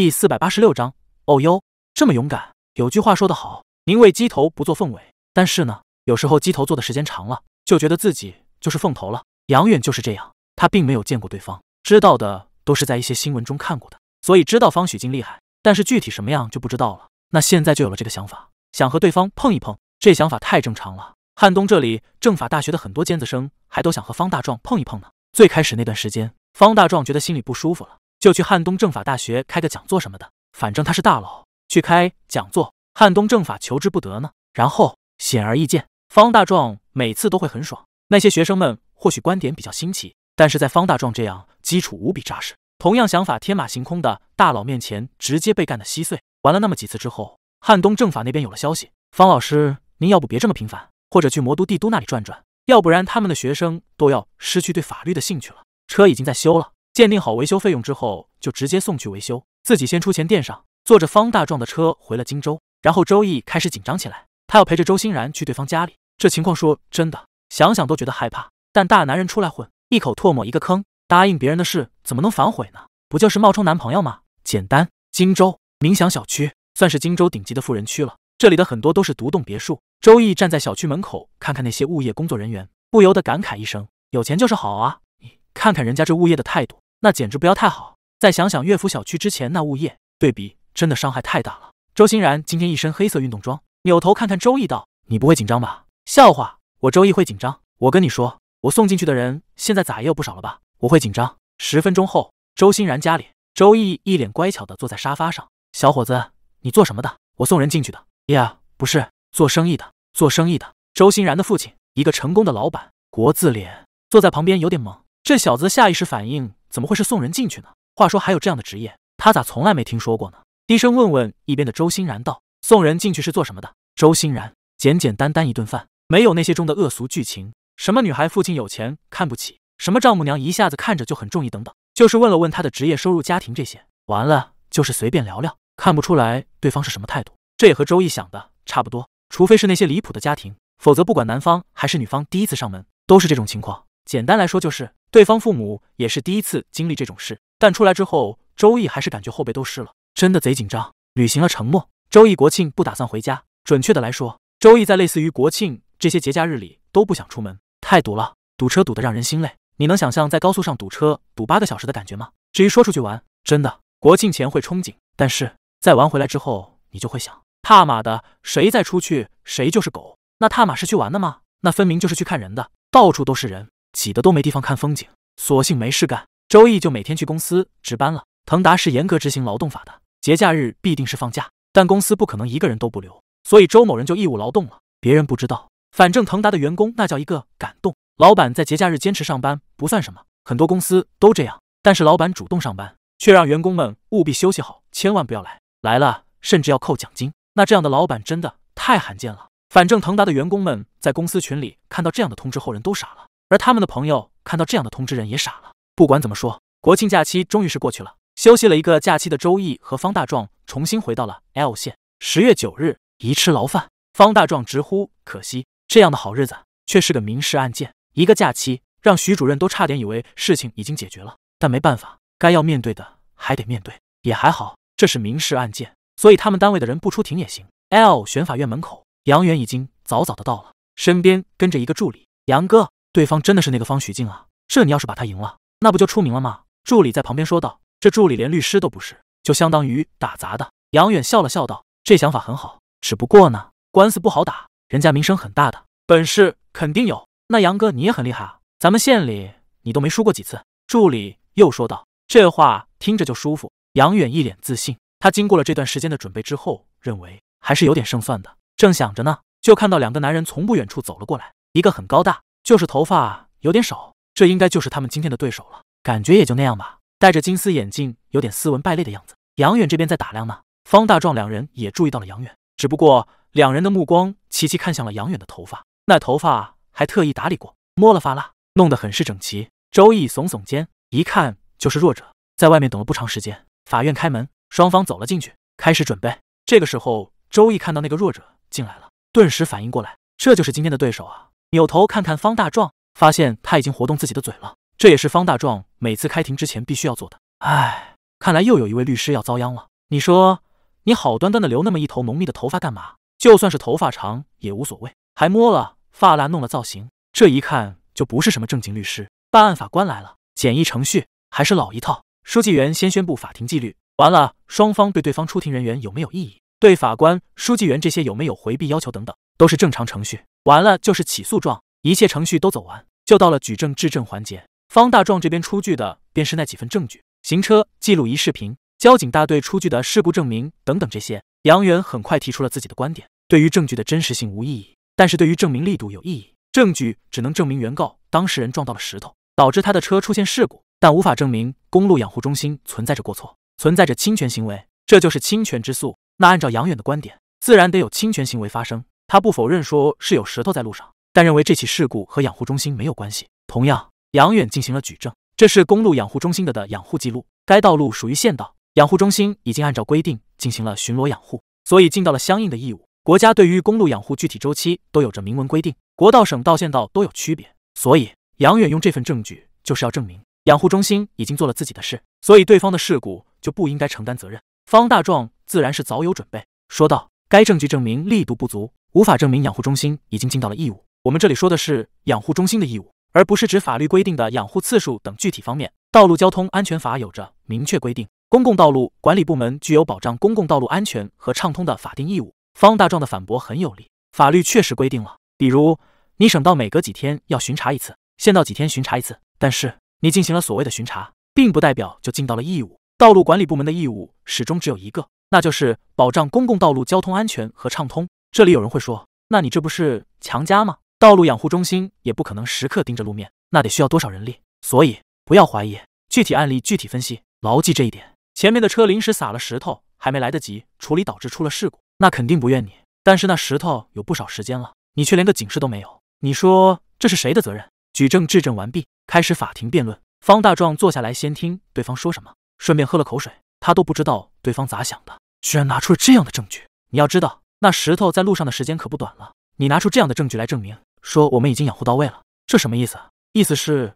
第四百八十六章，哦哟，这么勇敢！有句话说得好，宁为鸡头不做凤尾。但是呢，有时候鸡头做的时间长了，就觉得自己就是凤头了。杨远就是这样，他并没有见过对方，知道的都是在一些新闻中看过的，所以知道方许静厉害，但是具体什么样就不知道了。那现在就有了这个想法，想和对方碰一碰。这想法太正常了。汉东这里政法大学的很多尖子生还都想和方大壮碰一碰呢。最开始那段时间，方大壮觉得心里不舒服了。就去汉东政法大学开个讲座什么的，反正他是大佬，去开讲座，汉东政法求之不得呢。然后显而易见，方大壮每次都会很爽。那些学生们或许观点比较新奇，但是在方大壮这样基础无比扎实、同样想法天马行空的大佬面前，直接被干得稀碎。玩了那么几次之后，汉东政法那边有了消息：方老师，您要不别这么频繁，或者去魔都、帝都那里转转，要不然他们的学生都要失去对法律的兴趣了。车已经在修了。鉴定好维修费用之后，就直接送去维修，自己先出钱垫上。坐着方大壮的车回了荆州，然后周易开始紧张起来。他要陪着周欣然去对方家里，这情况说真的，想想都觉得害怕。但大男人出来混，一口唾沫一个坑，答应别人的事怎么能反悔呢？不就是冒充男朋友吗？简单。荆州冥想小区算是荆州顶级的富人区了，这里的很多都是独栋别墅。周易站在小区门口，看看那些物业工作人员，不由得感慨一声：有钱就是好啊！你看看人家这物业的态度。那简直不要太好！再想想乐府小区之前那物业，对比真的伤害太大了。周欣然今天一身黑色运动装，扭头看看周易道：“你不会紧张吧？”笑话，我周易会紧张？我跟你说，我送进去的人现在咋也有不少了吧？我会紧张。十分钟后，周欣然家里，周易一脸乖巧的坐在沙发上。小伙子，你做什么的？我送人进去的。呀，不是，做生意的，做生意的。周欣然的父亲，一个成功的老板，国字脸，坐在旁边有点懵。这小子下意识反应。怎么会是送人进去呢？话说还有这样的职业，他咋从来没听说过呢？低声问问一边的周欣然道：“送人进去是做什么的？”周欣然简简单单一顿饭，没有那些中的恶俗剧情，什么女孩父亲有钱看不起，什么丈母娘一下子看着就很中意等等，就是问了问他的职业、收入、家庭这些，完了就是随便聊聊，看不出来对方是什么态度。这也和周易想的差不多，除非是那些离谱的家庭，否则不管男方还是女方第一次上门都是这种情况。简单来说就是，对方父母也是第一次经历这种事，但出来之后，周易还是感觉后背都湿了，真的贼紧张。履行了承诺，周易国庆不打算回家。准确的来说，周易在类似于国庆这些节假日里都不想出门，太堵了，堵车堵得让人心累。你能想象在高速上堵车堵八个小时的感觉吗？至于说出去玩，真的国庆前会憧憬，但是在玩回来之后，你就会想，踏马的，谁再出去谁就是狗。那踏马是去玩的吗？那分明就是去看人的，到处都是人。挤得都没地方看风景，索性没事干，周一就每天去公司值班了。腾达是严格执行劳动法的，节假日必定是放假，但公司不可能一个人都不留，所以周某人就义务劳动了。别人不知道，反正腾达的员工那叫一个感动。老板在节假日坚持上班不算什么，很多公司都这样，但是老板主动上班却让员工们务必休息好，千万不要来，来了甚至要扣奖金。那这样的老板真的太罕见了。反正腾达的员工们在公司群里看到这样的通知后，人都傻了。而他们的朋友看到这样的通知，人也傻了。不管怎么说，国庆假期终于是过去了，休息了一个假期的周易和方大壮重新回到了 L 县。十月九日，一吃牢饭。方大壮直呼可惜，这样的好日子却是个民事案件。一个假期让徐主任都差点以为事情已经解决了，但没办法，该要面对的还得面对。也还好，这是民事案件，所以他们单位的人不出庭也行。L 选法院门口，杨远已经早早的到了，身边跟着一个助理。杨哥。对方真的是那个方徐静啊！这你要是把他赢了，那不就出名了吗？助理在旁边说道。这助理连律师都不是，就相当于打杂的。杨远笑了笑道：“这想法很好，只不过呢，官司不好打，人家名声很大的，本事肯定有。那杨哥你也很厉害啊，咱们县里你都没输过几次。”助理又说道。这话听着就舒服。杨远一脸自信，他经过了这段时间的准备之后，认为还是有点胜算的。正想着呢，就看到两个男人从不远处走了过来，一个很高大。就是头发有点少，这应该就是他们今天的对手了，感觉也就那样吧。戴着金丝眼镜，有点斯文败类的样子。杨远这边在打量呢，方大壮两人也注意到了杨远，只不过两人的目光齐齐看向了杨远的头发，那头发还特意打理过，摸了发蜡，弄得很是整齐。周易耸耸肩，一看就是弱者。在外面等了不长时间，法院开门，双方走了进去，开始准备。这个时候，周易看到那个弱者进来了，顿时反应过来，这就是今天的对手啊。扭头看看方大壮，发现他已经活动自己的嘴了。这也是方大壮每次开庭之前必须要做的。唉，看来又有一位律师要遭殃了。你说，你好端端的留那么一头浓密的头发干嘛？就算是头发长也无所谓，还摸了发蜡弄了造型，这一看就不是什么正经律师。办案法官来了，简易程序还是老一套。书记员先宣布法庭纪律，完了，双方对对方出庭人员有没有异议？对法官、书记员这些有没有回避要求等等，都是正常程序。完了就是起诉状，一切程序都走完，就到了举证质证环节。方大壮这边出具的便是那几份证据：行车记录仪视频、交警大队出具的事故证明等等。这些杨元很快提出了自己的观点，对于证据的真实性无异议，但是对于证明力度有异议。证据只能证明原告当事人撞到了石头，导致他的车出现事故，但无法证明公路养护中心存在着过错，存在着侵权行为。这就是侵权之诉。那按照杨远的观点，自然得有侵权行为发生。他不否认说是有石头在路上，但认为这起事故和养护中心没有关系。同样，杨远进行了举证，这是公路养护中心的的养护记录。该道路属于县道，养护中心已经按照规定进行了巡逻养护，所以尽到了相应的义务。国家对于公路养护具体周期都有着明文规定，国道、省道、县道都有区别。所以，杨远用这份证据就是要证明养护中心已经做了自己的事，所以对方的事故就不应该承担责任。方大壮。自然是早有准备，说道：“该证据证明力度不足，无法证明养护中心已经尽到了义务。我们这里说的是养护中心的义务，而不是指法律规定的养护次数等具体方面。道路交通安全法有着明确规定，公共道路管理部门具有保障公共道路安全和畅通的法定义务。”方大壮的反驳很有力，法律确实规定了，比如你省道每隔几天要巡查一次，县道几天巡查一次，但是你进行了所谓的巡查，并不代表就尽到了义务。道路管理部门的义务始终只有一个。那就是保障公共道路交通安全和畅通。这里有人会说，那你这不是强加吗？道路养护中心也不可能时刻盯着路面，那得需要多少人力？所以不要怀疑，具体案例具体分析，牢记这一点。前面的车临时撒了石头，还没来得及处理，导致出了事故，那肯定不怨你。但是那石头有不少时间了，你却连个警示都没有，你说这是谁的责任？举证质证完毕，开始法庭辩论。方大壮坐下来，先听对方说什么，顺便喝了口水。他都不知道对方咋想的，居然拿出了这样的证据。你要知道，那石头在路上的时间可不短了。你拿出这样的证据来证明，说我们已经养护到位了，这什么意思？意思是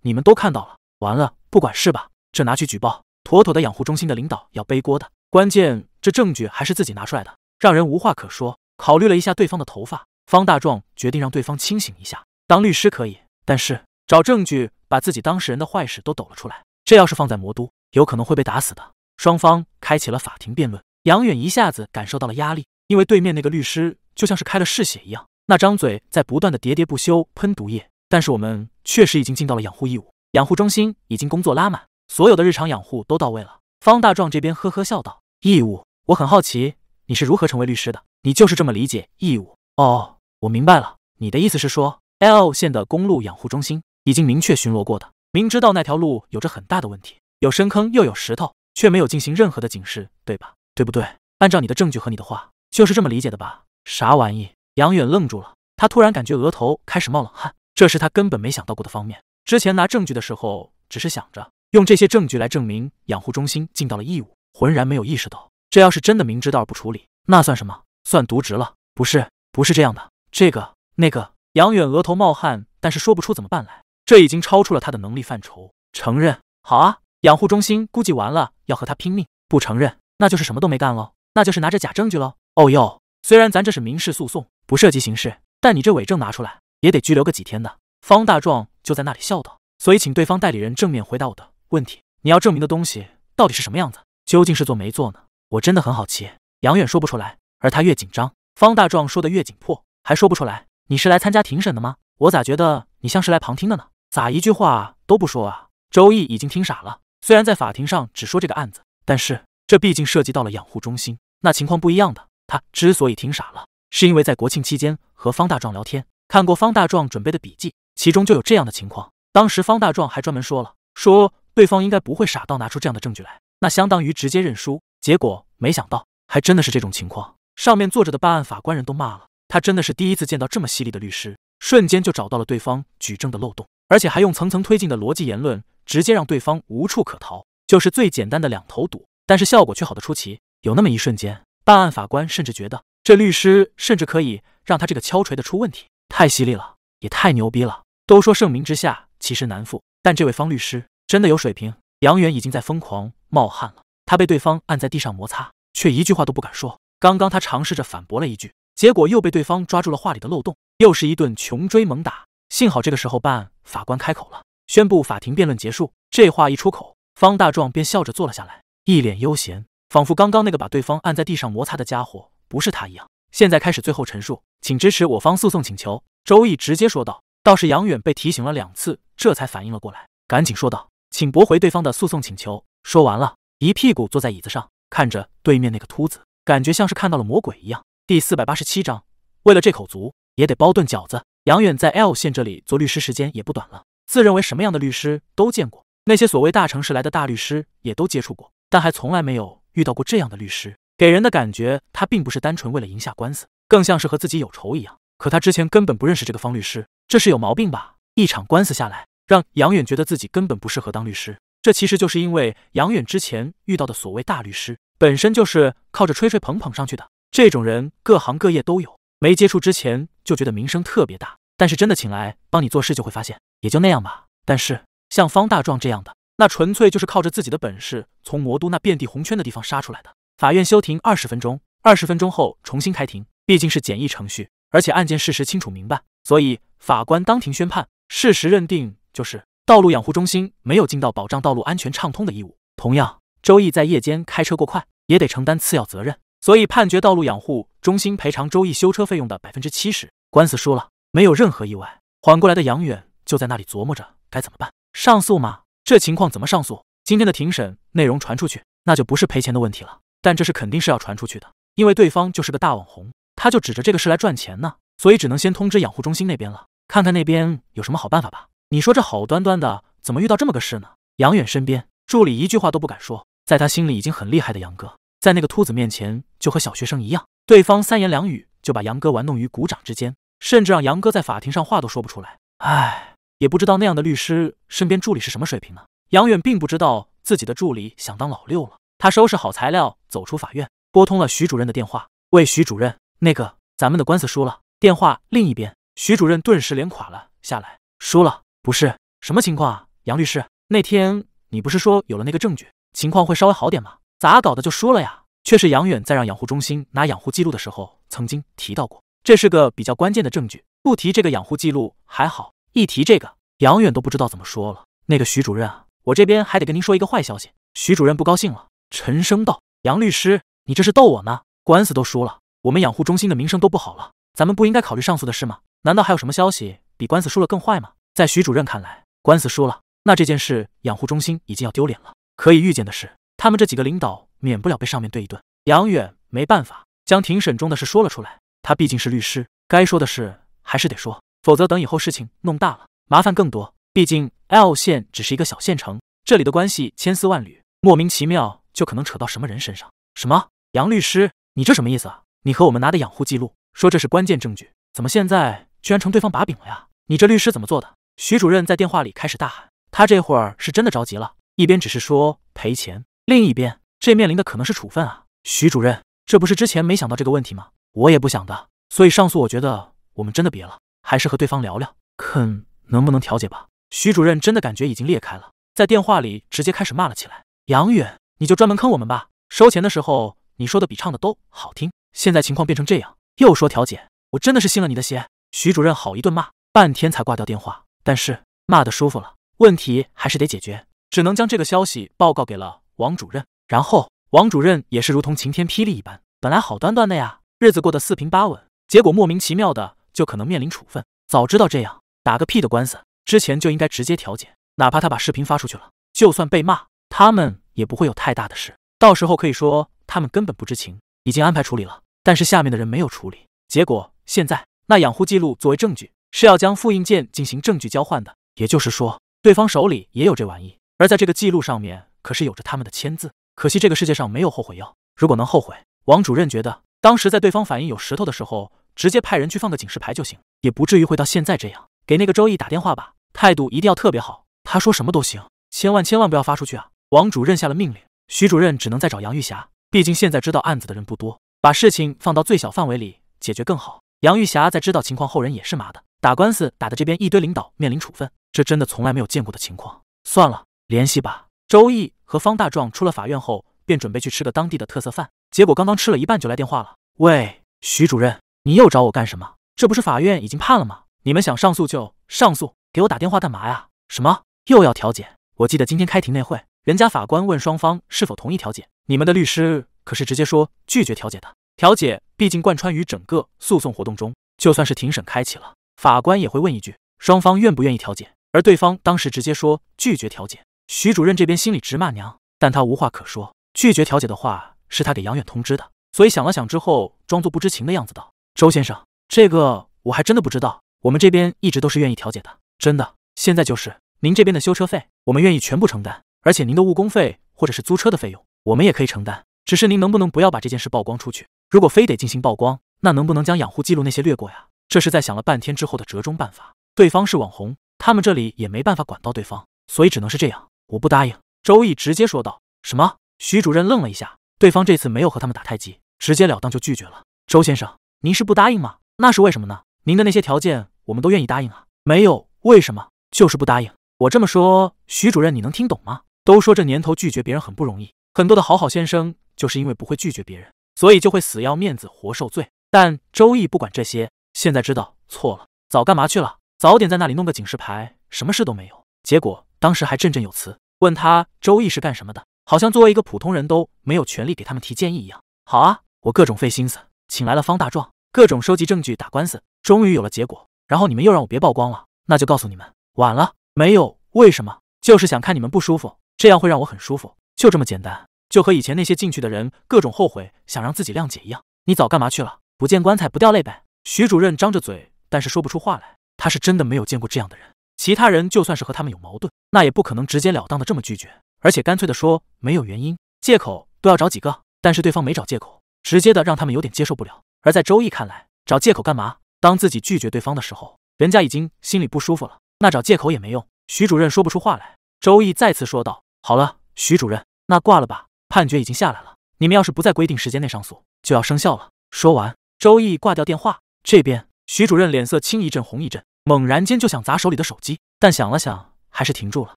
你们都看到了。完了，不管事吧，这拿去举报，妥妥的养护中心的领导要背锅的。关键这证据还是自己拿出来的，让人无话可说。考虑了一下对方的头发，方大壮决定让对方清醒一下。当律师可以，但是找证据把自己当事人的坏事都抖了出来，这要是放在魔都，有可能会被打死的。双方开启了法庭辩论，杨远一下子感受到了压力，因为对面那个律师就像是开了嗜血一样，那张嘴在不断的喋喋不休喷毒液。但是我们确实已经尽到了养护义务，养护中心已经工作拉满，所有的日常养护都到位了。方大壮这边呵呵笑道：“义务，我很好奇你是如何成为律师的？你就是这么理解义务？哦，我明白了，你的意思是说 L 县的公路养护中心已经明确巡逻过的，明知道那条路有着很大的问题，有深坑又有石头。”却没有进行任何的警示，对吧？对不对？按照你的证据和你的话，就是这么理解的吧？啥玩意？杨远愣住了，他突然感觉额头开始冒冷汗，这是他根本没想到过的方面。之前拿证据的时候，只是想着用这些证据来证明养护中心尽到了义务，浑然没有意识到，这要是真的明知道而不处理，那算什么？算渎职了？不是？不是这样的。这个、那个……杨远额头冒汗，但是说不出怎么办来，这已经超出了他的能力范畴。承认？好啊。养护中心估计完了要和他拼命，不承认那就是什么都没干喽，那就是拿着假证据喽。哦哟，虽然咱这是民事诉讼，不涉及刑事，但你这伪证拿出来也得拘留个几天的。方大壮就在那里笑道：“所以，请对方代理人正面回答我的问题，你要证明的东西到底是什么样子？究竟是做没做呢？我真的很好奇。”杨远说不出来，而他越紧张，方大壮说的越紧迫，还说不出来。你是来参加庭审的吗？我咋觉得你像是来旁听的呢？咋一句话都不说啊？周易已经听傻了。虽然在法庭上只说这个案子，但是这毕竟涉及到了养护中心，那情况不一样的。他之所以挺傻了，是因为在国庆期间和方大壮聊天，看过方大壮准备的笔记，其中就有这样的情况。当时方大壮还专门说了，说对方应该不会傻到拿出这样的证据来，那相当于直接认输。结果没想到，还真的是这种情况。上面坐着的办案法官人都骂了，他真的是第一次见到这么犀利的律师，瞬间就找到了对方举证的漏洞，而且还用层层推进的逻辑言论。直接让对方无处可逃，就是最简单的两头堵，但是效果却好的出奇。有那么一瞬间，办案法官甚至觉得这律师甚至可以让他这个敲锤的出问题，太犀利了，也太牛逼了。都说盛名之下，其实难副，但这位方律师真的有水平。杨远已经在疯狂冒汗了，他被对方按在地上摩擦，却一句话都不敢说。刚刚他尝试着反驳了一句，结果又被对方抓住了话里的漏洞，又是一顿穷追猛打。幸好这个时候，办案法官开口了。宣布法庭辩论结束，这话一出口，方大壮便笑着坐了下来，一脸悠闲，仿佛刚刚那个把对方按在地上摩擦的家伙不是他一样。现在开始最后陈述，请支持我方诉讼请求。周易直接说道。倒是杨远被提醒了两次，这才反应了过来，赶紧说道：“请驳回对方的诉讼请求。”说完了，一屁股坐在椅子上，看着对面那个秃子，感觉像是看到了魔鬼一样。第四百八十七章，为了这口足，也得包顿饺子。杨远在 L 县这里做律师时间也不短了。自认为什么样的律师都见过，那些所谓大城市来的大律师也都接触过，但还从来没有遇到过这样的律师。给人的感觉，他并不是单纯为了赢下官司，更像是和自己有仇一样。可他之前根本不认识这个方律师，这是有毛病吧？一场官司下来，让杨远觉得自己根本不适合当律师。这其实就是因为杨远之前遇到的所谓大律师，本身就是靠着吹吹捧捧上去的。这种人各行各业都有，没接触之前就觉得名声特别大，但是真的请来帮你做事，就会发现。也就那样吧。但是像方大壮这样的，那纯粹就是靠着自己的本事从魔都那遍地红圈的地方杀出来的。法院休庭二十分钟，二十分钟后重新开庭。毕竟是简易程序，而且案件事实清楚明白，所以法官当庭宣判，事实认定就是道路养护中心没有尽到保障道路安全畅通的义务。同样，周易在夜间开车过快，也得承担次要责任。所以判决道路养护中心赔偿周易修车费用的百分之七十。官司输了，没有任何意外。缓过来的杨远。就在那里琢磨着该怎么办，上诉吗？这情况怎么上诉？今天的庭审内容传出去，那就不是赔钱的问题了。但这事肯定是要传出去的，因为对方就是个大网红，他就指着这个事来赚钱呢。所以只能先通知养护中心那边了，看看那边有什么好办法吧。你说这好端端的，怎么遇到这么个事呢？杨远身边助理一句话都不敢说，在他心里已经很厉害的杨哥，在那个秃子面前就和小学生一样，对方三言两语就把杨哥玩弄于股掌之间，甚至让杨哥在法庭上话都说不出来。唉。也不知道那样的律师身边助理是什么水平呢？杨远并不知道自己的助理想当老六了。他收拾好材料，走出法院，拨通了徐主任的电话：“喂，徐主任，那个，咱们的官司输了。”电话另一边，徐主任顿时脸垮了下来：“输了？不是？什么情况？啊，杨律师，那天你不是说有了那个证据，情况会稍微好点吗？咋搞的就输了呀？”却是杨远在让养护中心拿养护记录的时候曾经提到过，这是个比较关键的证据。不提这个养护记录还好。一提这个，杨远都不知道怎么说了。那个徐主任啊，我这边还得跟您说一个坏消息。徐主任不高兴了，沉声道：“杨律师，你这是逗我呢？官司都输了，我们养护中心的名声都不好了，咱们不应该考虑上诉的事吗？难道还有什么消息比官司输了更坏吗？”在徐主任看来，官司输了，那这件事养护中心已经要丢脸了。可以预见的是，他们这几个领导免不了被上面对一顿。杨远没办法，将庭审中的事说了出来。他毕竟是律师，该说的事还是得说。否则等以后事情弄大了，麻烦更多。毕竟 L 县只是一个小县城，这里的关系千丝万缕，莫名其妙就可能扯到什么人身上。什么杨律师，你这什么意思啊？你和我们拿的养护记录，说这是关键证据，怎么现在居然成对方把柄了呀？你这律师怎么做的？徐主任在电话里开始大喊，他这会儿是真的着急了。一边只是说赔钱，另一边这面临的可能是处分啊。徐主任，这不是之前没想到这个问题吗？我也不想的，所以上诉我觉得我们真的别了。还是和对方聊聊，看能不能调解吧。徐主任真的感觉已经裂开了，在电话里直接开始骂了起来：“杨远，你就专门坑我们吧！收钱的时候你说的比唱的都好听，现在情况变成这样，又说调解，我真的是信了你的邪！”徐主任好一顿骂，半天才挂掉电话。但是骂的舒服了，问题还是得解决，只能将这个消息报告给了王主任。然后王主任也是如同晴天霹雳一般，本来好端端的呀，日子过得四平八稳，结果莫名其妙的。就可能面临处分。早知道这样，打个屁的官司，之前就应该直接调解。哪怕他把视频发出去了，就算被骂，他们也不会有太大的事。到时候可以说他们根本不知情，已经安排处理了。但是下面的人没有处理，结果现在那养护记录作为证据，是要将复印件进行证据交换的。也就是说，对方手里也有这玩意，而在这个记录上面可是有着他们的签字。可惜这个世界上没有后悔药。如果能后悔，王主任觉得当时在对方反映有石头的时候。直接派人去放个警示牌就行，也不至于会到现在这样。给那个周易打电话吧，态度一定要特别好，他说什么都行，千万千万不要发出去啊！王主任下了命令，徐主任只能再找杨玉霞，毕竟现在知道案子的人不多，把事情放到最小范围里解决更好。杨玉霞在知道情况后，人也是麻的，打官司打的这边一堆领导面临处分，这真的从来没有见过的情况。算了，联系吧。周易和方大壮出了法院后，便准备去吃个当地的特色饭，结果刚刚吃了一半就来电话了。喂，徐主任。你又找我干什么？这不是法院已经判了吗？你们想上诉就上诉，给我打电话干嘛呀？什么又要调解？我记得今天开庭那会，人家法官问双方是否同意调解，你们的律师可是直接说拒绝调解的。调解毕竟贯穿于整个诉讼活动中，就算是庭审开启了，法官也会问一句双方愿不愿意调解。而对方当时直接说拒绝调解，徐主任这边心里直骂娘，但他无话可说。拒绝调解的话是他给杨远通知的，所以想了想之后，装作不知情的样子道。周先生，这个我还真的不知道。我们这边一直都是愿意调解的，真的。现在就是您这边的修车费，我们愿意全部承担。而且您的误工费或者是租车的费用，我们也可以承担。只是您能不能不要把这件事曝光出去？如果非得进行曝光，那能不能将养护记录那些略过呀？这是在想了半天之后的折中办法。对方是网红，他们这里也没办法管到对方，所以只能是这样。我不答应。周易直接说道。什么？徐主任愣了一下，对方这次没有和他们打太极，直截了当就拒绝了。周先生。您是不答应吗？那是为什么呢？您的那些条件我们都愿意答应啊，没有为什么，就是不答应。我这么说，徐主任你能听懂吗？都说这年头拒绝别人很不容易，很多的好好先生就是因为不会拒绝别人，所以就会死要面子活受罪。但周易不管这些，现在知道错了，早干嘛去了？早点在那里弄个警示牌，什么事都没有。结果当时还振振有词，问他周易是干什么的，好像作为一个普通人都没有权利给他们提建议一样。好啊，我各种费心思，请来了方大壮。各种收集证据打官司，终于有了结果。然后你们又让我别曝光了，那就告诉你们，晚了，没有，为什么？就是想看你们不舒服，这样会让我很舒服，就这么简单。就和以前那些进去的人各种后悔，想让自己谅解一样。你早干嘛去了？不见棺材不掉泪呗。徐主任张着嘴，但是说不出话来。他是真的没有见过这样的人。其他人就算是和他们有矛盾，那也不可能直截了当的这么拒绝，而且干脆的说没有原因，借口都要找几个。但是对方没找借口，直接的让他们有点接受不了。而在周易看来，找借口干嘛？当自己拒绝对方的时候，人家已经心里不舒服了，那找借口也没用。徐主任说不出话来。周易再次说道：“好了，徐主任，那挂了吧。判决已经下来了，你们要是不在规定时间内上诉，就要生效了。”说完，周易挂掉电话。这边，徐主任脸色青一阵红一阵，猛然间就想砸手里的手机，但想了想，还是停住了。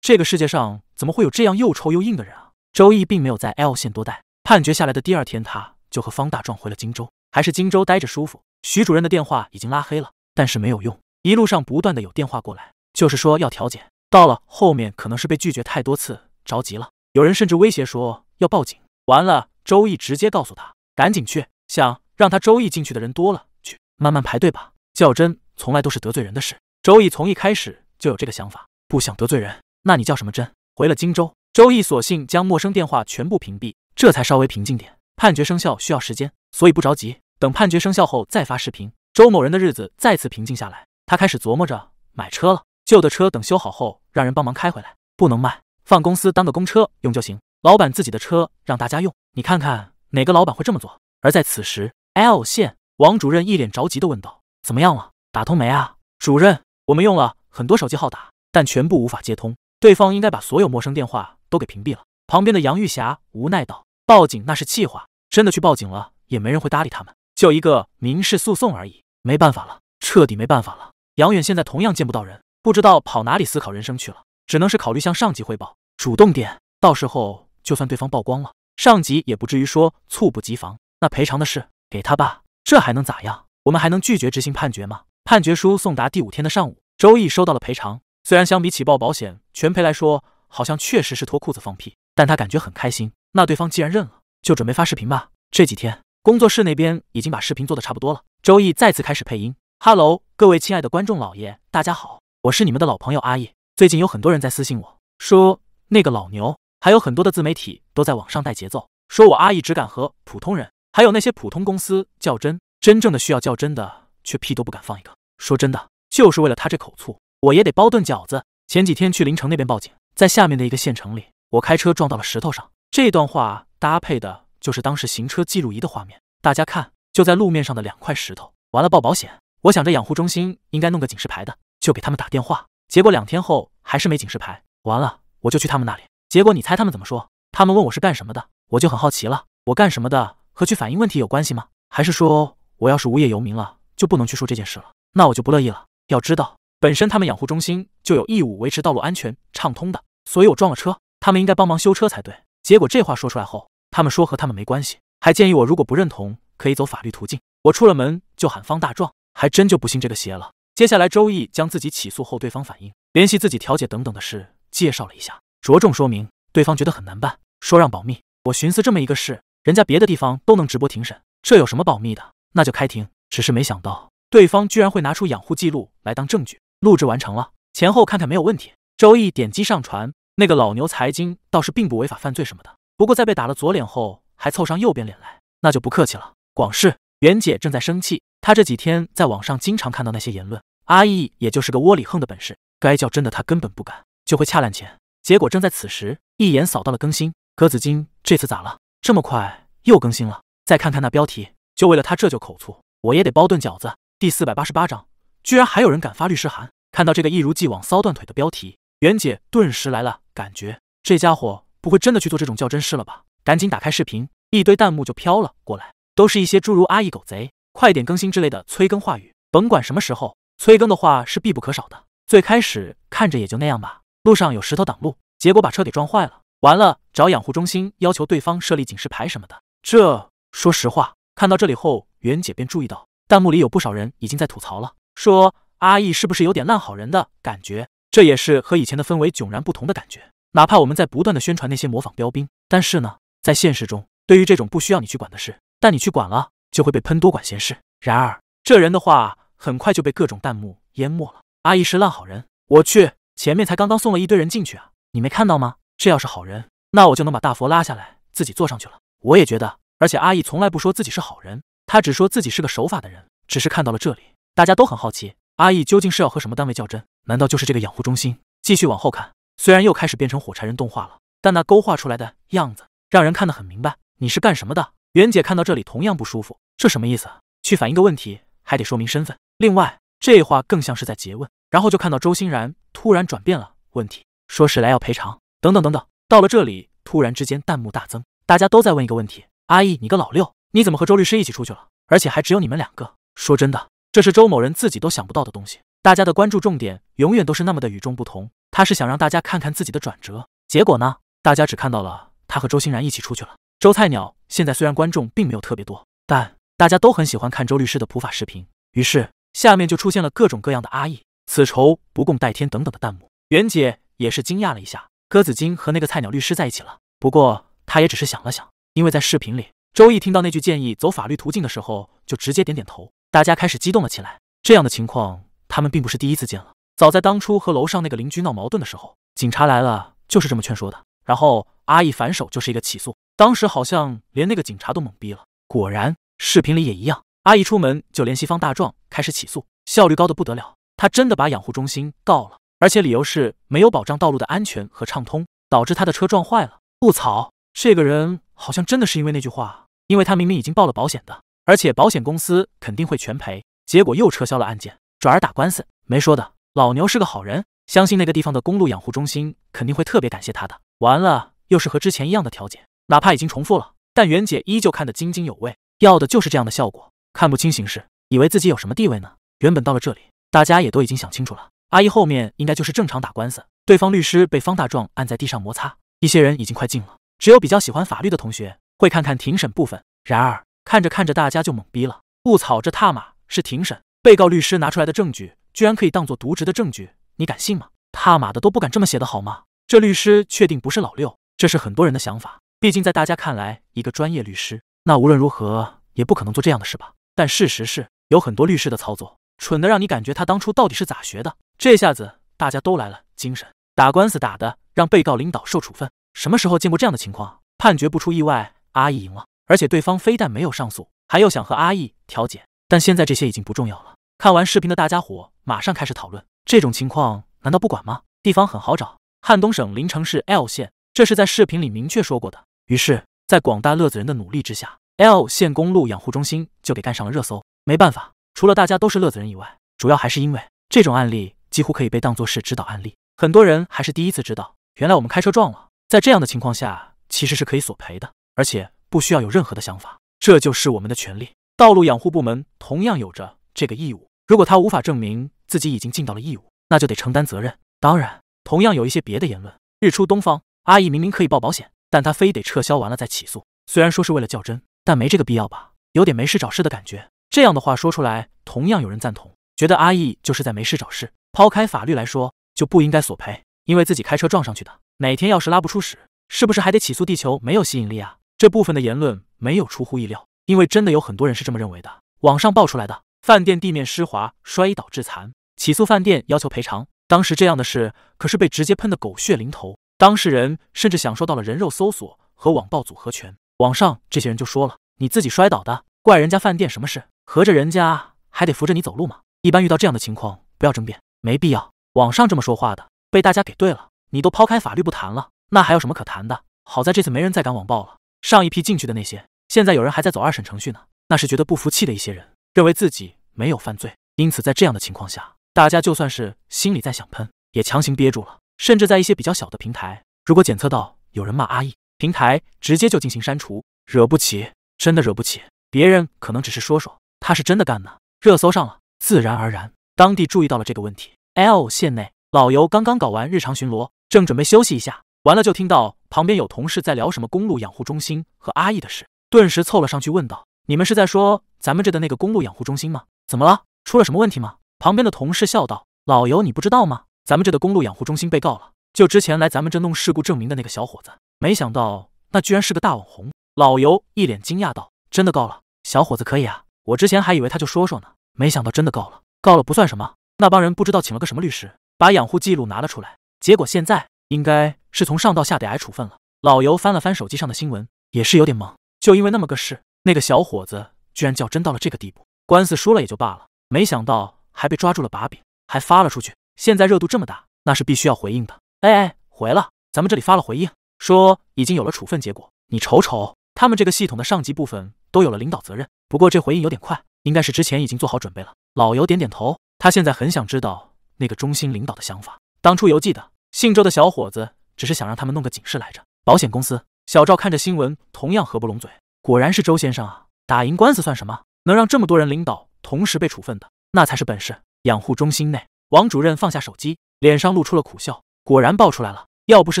这个世界上怎么会有这样又臭又硬的人啊？周易并没有在 L 县多待，判决下来的第二天，他就和方大壮回了荆州。还是荆州待着舒服。徐主任的电话已经拉黑了，但是没有用。一路上不断的有电话过来，就是说要调解。到了后面可能是被拒绝太多次，着急了，有人甚至威胁说要报警。完了，周易直接告诉他，赶紧去，想让他周易进去的人多了，去慢慢排队吧。较真从来都是得罪人的事。周易从一开始就有这个想法，不想得罪人。那你叫什么真？回了荆州，周易索性将陌生电话全部屏蔽，这才稍微平静点。判决生效需要时间，所以不着急。等判决生效后再发视频，周某人的日子再次平静下来。他开始琢磨着买车了，旧的车等修好后让人帮忙开回来，不能卖，放公司当个公车用就行。老板自己的车让大家用，你看看哪个老板会这么做？而在此时，L 线王主任一脸着急地问道：“怎么样了？打通没啊？”主任，我们用了很多手机号打，但全部无法接通，对方应该把所有陌生电话都给屏蔽了。旁边的杨玉霞无奈道：“报警那是气话，真的去报警了也没人会搭理他们。”就一个民事诉讼而已，没办法了，彻底没办法了。杨远现在同样见不到人，不知道跑哪里思考人生去了，只能是考虑向上级汇报，主动点，到时候就算对方曝光了，上级也不至于说猝不及防。那赔偿的事给他吧，这还能咋样？我们还能拒绝执行判决吗？判决书送达第五天的上午，周易收到了赔偿。虽然相比起报保险全赔来说，好像确实是脱裤子放屁，但他感觉很开心。那对方既然认了，就准备发视频吧。这几天。工作室那边已经把视频做的差不多了，周易再次开始配音。Hello，各位亲爱的观众老爷，大家好，我是你们的老朋友阿易。最近有很多人在私信我说那个老牛，还有很多的自媒体都在网上带节奏，说我阿易只敢和普通人，还有那些普通公司较真，真正的需要较真的却屁都不敢放一个。说真的，就是为了他这口醋，我也得包顿饺子。前几天去临城那边报警，在下面的一个县城里，我开车撞到了石头上。这段话搭配的。就是当时行车记录仪的画面，大家看，就在路面上的两块石头。完了，报保险。我想着养护中心应该弄个警示牌的，就给他们打电话。结果两天后还是没警示牌。完了，我就去他们那里。结果你猜他们怎么说？他们问我是干什么的，我就很好奇了。我干什么的和去反映问题有关系吗？还是说我要是无业游民了就不能去说这件事了？那我就不乐意了。要知道，本身他们养护中心就有义务维持道路安全畅通的，所以我撞了车，他们应该帮忙修车才对。结果这话说出来后。他们说和他们没关系，还建议我如果不认同，可以走法律途径。我出了门就喊方大壮，还真就不信这个邪了。接下来，周易将自己起诉后对方反应、联系自己调解等等的事介绍了一下，着重说明对方觉得很难办，说让保密。我寻思这么一个事，人家别的地方都能直播庭审，这有什么保密的？那就开庭。只是没想到对方居然会拿出养护记录来当证据。录制完成了，前后看看没有问题。周易点击上传，那个老牛财经倒是并不违法犯罪什么的。不过在被打了左脸后，还凑上右边脸来，那就不客气了。广世袁姐正在生气，她这几天在网上经常看到那些言论，阿义也就是个窝里横的本事，该叫真的他根本不敢，就会恰烂钱。结果正在此时，一眼扫到了更新，鸽子精这次咋了？这么快又更新了？再看看那标题，就为了他这就口醋，我也得包顿饺子。第四百八十八章，居然还有人敢发律师函？看到这个一如既往骚断腿的标题，袁姐顿时来了感觉，这家伙。不会真的去做这种较真事了吧？赶紧打开视频，一堆弹幕就飘了过来，都是一些诸如“阿义狗贼，快点更新”之类的催更话语。甭管什么时候，催更的话是必不可少的。最开始看着也就那样吧，路上有石头挡路，结果把车给撞坏了，完了找养护中心要求对方设立警示牌什么的。这说实话，看到这里后，袁姐便注意到弹幕里有不少人已经在吐槽了，说阿义是不是有点烂好人的感觉？这也是和以前的氛围迥然不同的感觉。哪怕我们在不断的宣传那些模仿标兵，但是呢，在现实中，对于这种不需要你去管的事，但你去管了，就会被喷多管闲事。然而，这人的话很快就被各种弹幕淹没了。阿义是烂好人，我去，前面才刚刚送了一堆人进去啊，你没看到吗？这要是好人，那我就能把大佛拉下来，自己坐上去了。我也觉得，而且阿义从来不说自己是好人，他只说自己是个守法的人。只是看到了这里，大家都很好奇，阿义究竟是要和什么单位较真？难道就是这个养护中心？继续往后看。虽然又开始变成火柴人动画了，但那勾画出来的样子让人看得很明白。你是干什么的？袁姐看到这里同样不舒服，这什么意思？去反映个问题还得说明身份？另外，这话更像是在诘问。然后就看到周欣然突然转变了问题，说是来要赔偿。等等等等，到了这里，突然之间弹幕大增，大家都在问一个问题：阿义，你个老六，你怎么和周律师一起出去了？而且还只有你们两个？说真的，这是周某人自己都想不到的东西。大家的关注重点永远都是那么的与众不同。他是想让大家看看自己的转折，结果呢，大家只看到了他和周欣然一起出去了。周菜鸟现在虽然观众并没有特别多，但大家都很喜欢看周律师的普法视频。于是下面就出现了各种各样的阿义，此仇不共戴天等等的弹幕。袁姐也是惊讶了一下，鸽子精和那个菜鸟律师在一起了。不过她也只是想了想，因为在视频里，周易听到那句建议走法律途径的时候，就直接点点头。大家开始激动了起来，这样的情况。他们并不是第一次见了。早在当初和楼上那个邻居闹矛盾的时候，警察来了就是这么劝说的。然后阿义反手就是一个起诉，当时好像连那个警察都懵逼了。果然，视频里也一样，阿义出门就联系方大壮开始起诉，效率高的不得了。他真的把养护中心告了，而且理由是没有保障道路的安全和畅通，导致他的车撞坏了。不草，这个人好像真的是因为那句话，因为他明明已经报了保险的，而且保险公司肯定会全赔，结果又撤销了案件。转而打官司，没说的。老牛是个好人，相信那个地方的公路养护中心肯定会特别感谢他的。完了，又是和之前一样的调解，哪怕已经重复了，但袁姐依旧看得津津有味，要的就是这样的效果。看不清形势，以为自己有什么地位呢？原本到了这里，大家也都已经想清楚了，阿姨后面应该就是正常打官司。对方律师被方大壮按在地上摩擦，一些人已经快进了，只有比较喜欢法律的同学会看看庭审部分。然而看着看着，大家就懵逼了，雾草，这踏马是庭审？被告律师拿出来的证据，居然可以当做渎职的证据，你敢信吗？踏马的都不敢这么写的好吗？这律师确定不是老六，这是很多人的想法。毕竟在大家看来，一个专业律师，那无论如何也不可能做这样的事吧？但事实是，有很多律师的操作，蠢得让你感觉他当初到底是咋学的？这下子大家都来了精神，打官司打的让被告领导受处分，什么时候见过这样的情况？判决不出意外，阿毅赢了，而且对方非但没有上诉，还又想和阿毅调解。但现在这些已经不重要了。看完视频的大家伙马上开始讨论，这种情况难道不管吗？地方很好找，汉东省临城市 L 县，这是在视频里明确说过的。于是，在广大乐子人的努力之下，L 县公路养护中心就给干上了热搜。没办法，除了大家都是乐子人以外，主要还是因为这种案例几乎可以被当作是指导案例，很多人还是第一次知道，原来我们开车撞了，在这样的情况下，其实是可以索赔的，而且不需要有任何的想法，这就是我们的权利。道路养护部门同样有着这个义务。如果他无法证明自己已经尽到了义务，那就得承担责任。当然，同样有一些别的言论。日出东方，阿姨明明可以报保险，但他非得撤销完了再起诉。虽然说是为了较真，但没这个必要吧？有点没事找事的感觉。这样的话说出来，同样有人赞同，觉得阿姨就是在没事找事。抛开法律来说，就不应该索赔，因为自己开车撞上去的。哪天要是拉不出屎，是不是还得起诉地球没有吸引力啊？这部分的言论没有出乎意料，因为真的有很多人是这么认为的。网上爆出来的。饭店地面湿滑，摔倒致残，起诉饭店要求赔偿。当时这样的事可是被直接喷得狗血淋头，当事人甚至享受到了人肉搜索和网暴组合拳。网上这些人就说了：“你自己摔倒的，怪人家饭店什么事？合着人家还得扶着你走路吗？”一般遇到这样的情况，不要争辩，没必要。网上这么说话的，被大家给怼了。你都抛开法律不谈了，那还有什么可谈的？好在这次没人再敢网暴了。上一批进去的那些，现在有人还在走二审程序呢，那是觉得不服气的一些人。认为自己没有犯罪，因此在这样的情况下，大家就算是心里在想喷，也强行憋住了。甚至在一些比较小的平台，如果检测到有人骂阿义，平台直接就进行删除，惹不起，真的惹不起。别人可能只是说说，他是真的干的，热搜上了，自然而然。当地注意到了这个问题。L 县内老尤刚刚搞完日常巡逻，正准备休息一下，完了就听到旁边有同事在聊什么公路养护中心和阿义的事，顿时凑了上去问道：“你们是在说？”咱们这的那个公路养护中心吗？怎么了？出了什么问题吗？旁边的同事笑道：“老尤，你不知道吗？咱们这的公路养护中心被告了。就之前来咱们这弄事故证明的那个小伙子，没想到那居然是个大网红。”老尤一脸惊讶道：“真的告了？小伙子可以啊！我之前还以为他就说说呢，没想到真的告了。告了不算什么，那帮人不知道请了个什么律师，把养护记录拿了出来，结果现在应该是从上到下得挨处分了。”老尤翻了翻手机上的新闻，也是有点懵。就因为那么个事，那个小伙子。居然较真到了这个地步，官司输了也就罢了，没想到还被抓住了把柄，还发了出去。现在热度这么大，那是必须要回应的。哎，哎，回了，咱们这里发了回应，说已经有了处分结果。你瞅瞅，他们这个系统的上级部分都有了领导责任。不过这回应有点快，应该是之前已经做好准备了。老尤点点头，他现在很想知道那个中心领导的想法。当初邮记得姓周的小伙子只是想让他们弄个警示来着。保险公司小赵看着新闻，同样合不拢嘴。果然是周先生啊。打赢官司算什么？能让这么多人领导同时被处分的，那才是本事。养护中心内，王主任放下手机，脸上露出了苦笑。果然爆出来了，要不是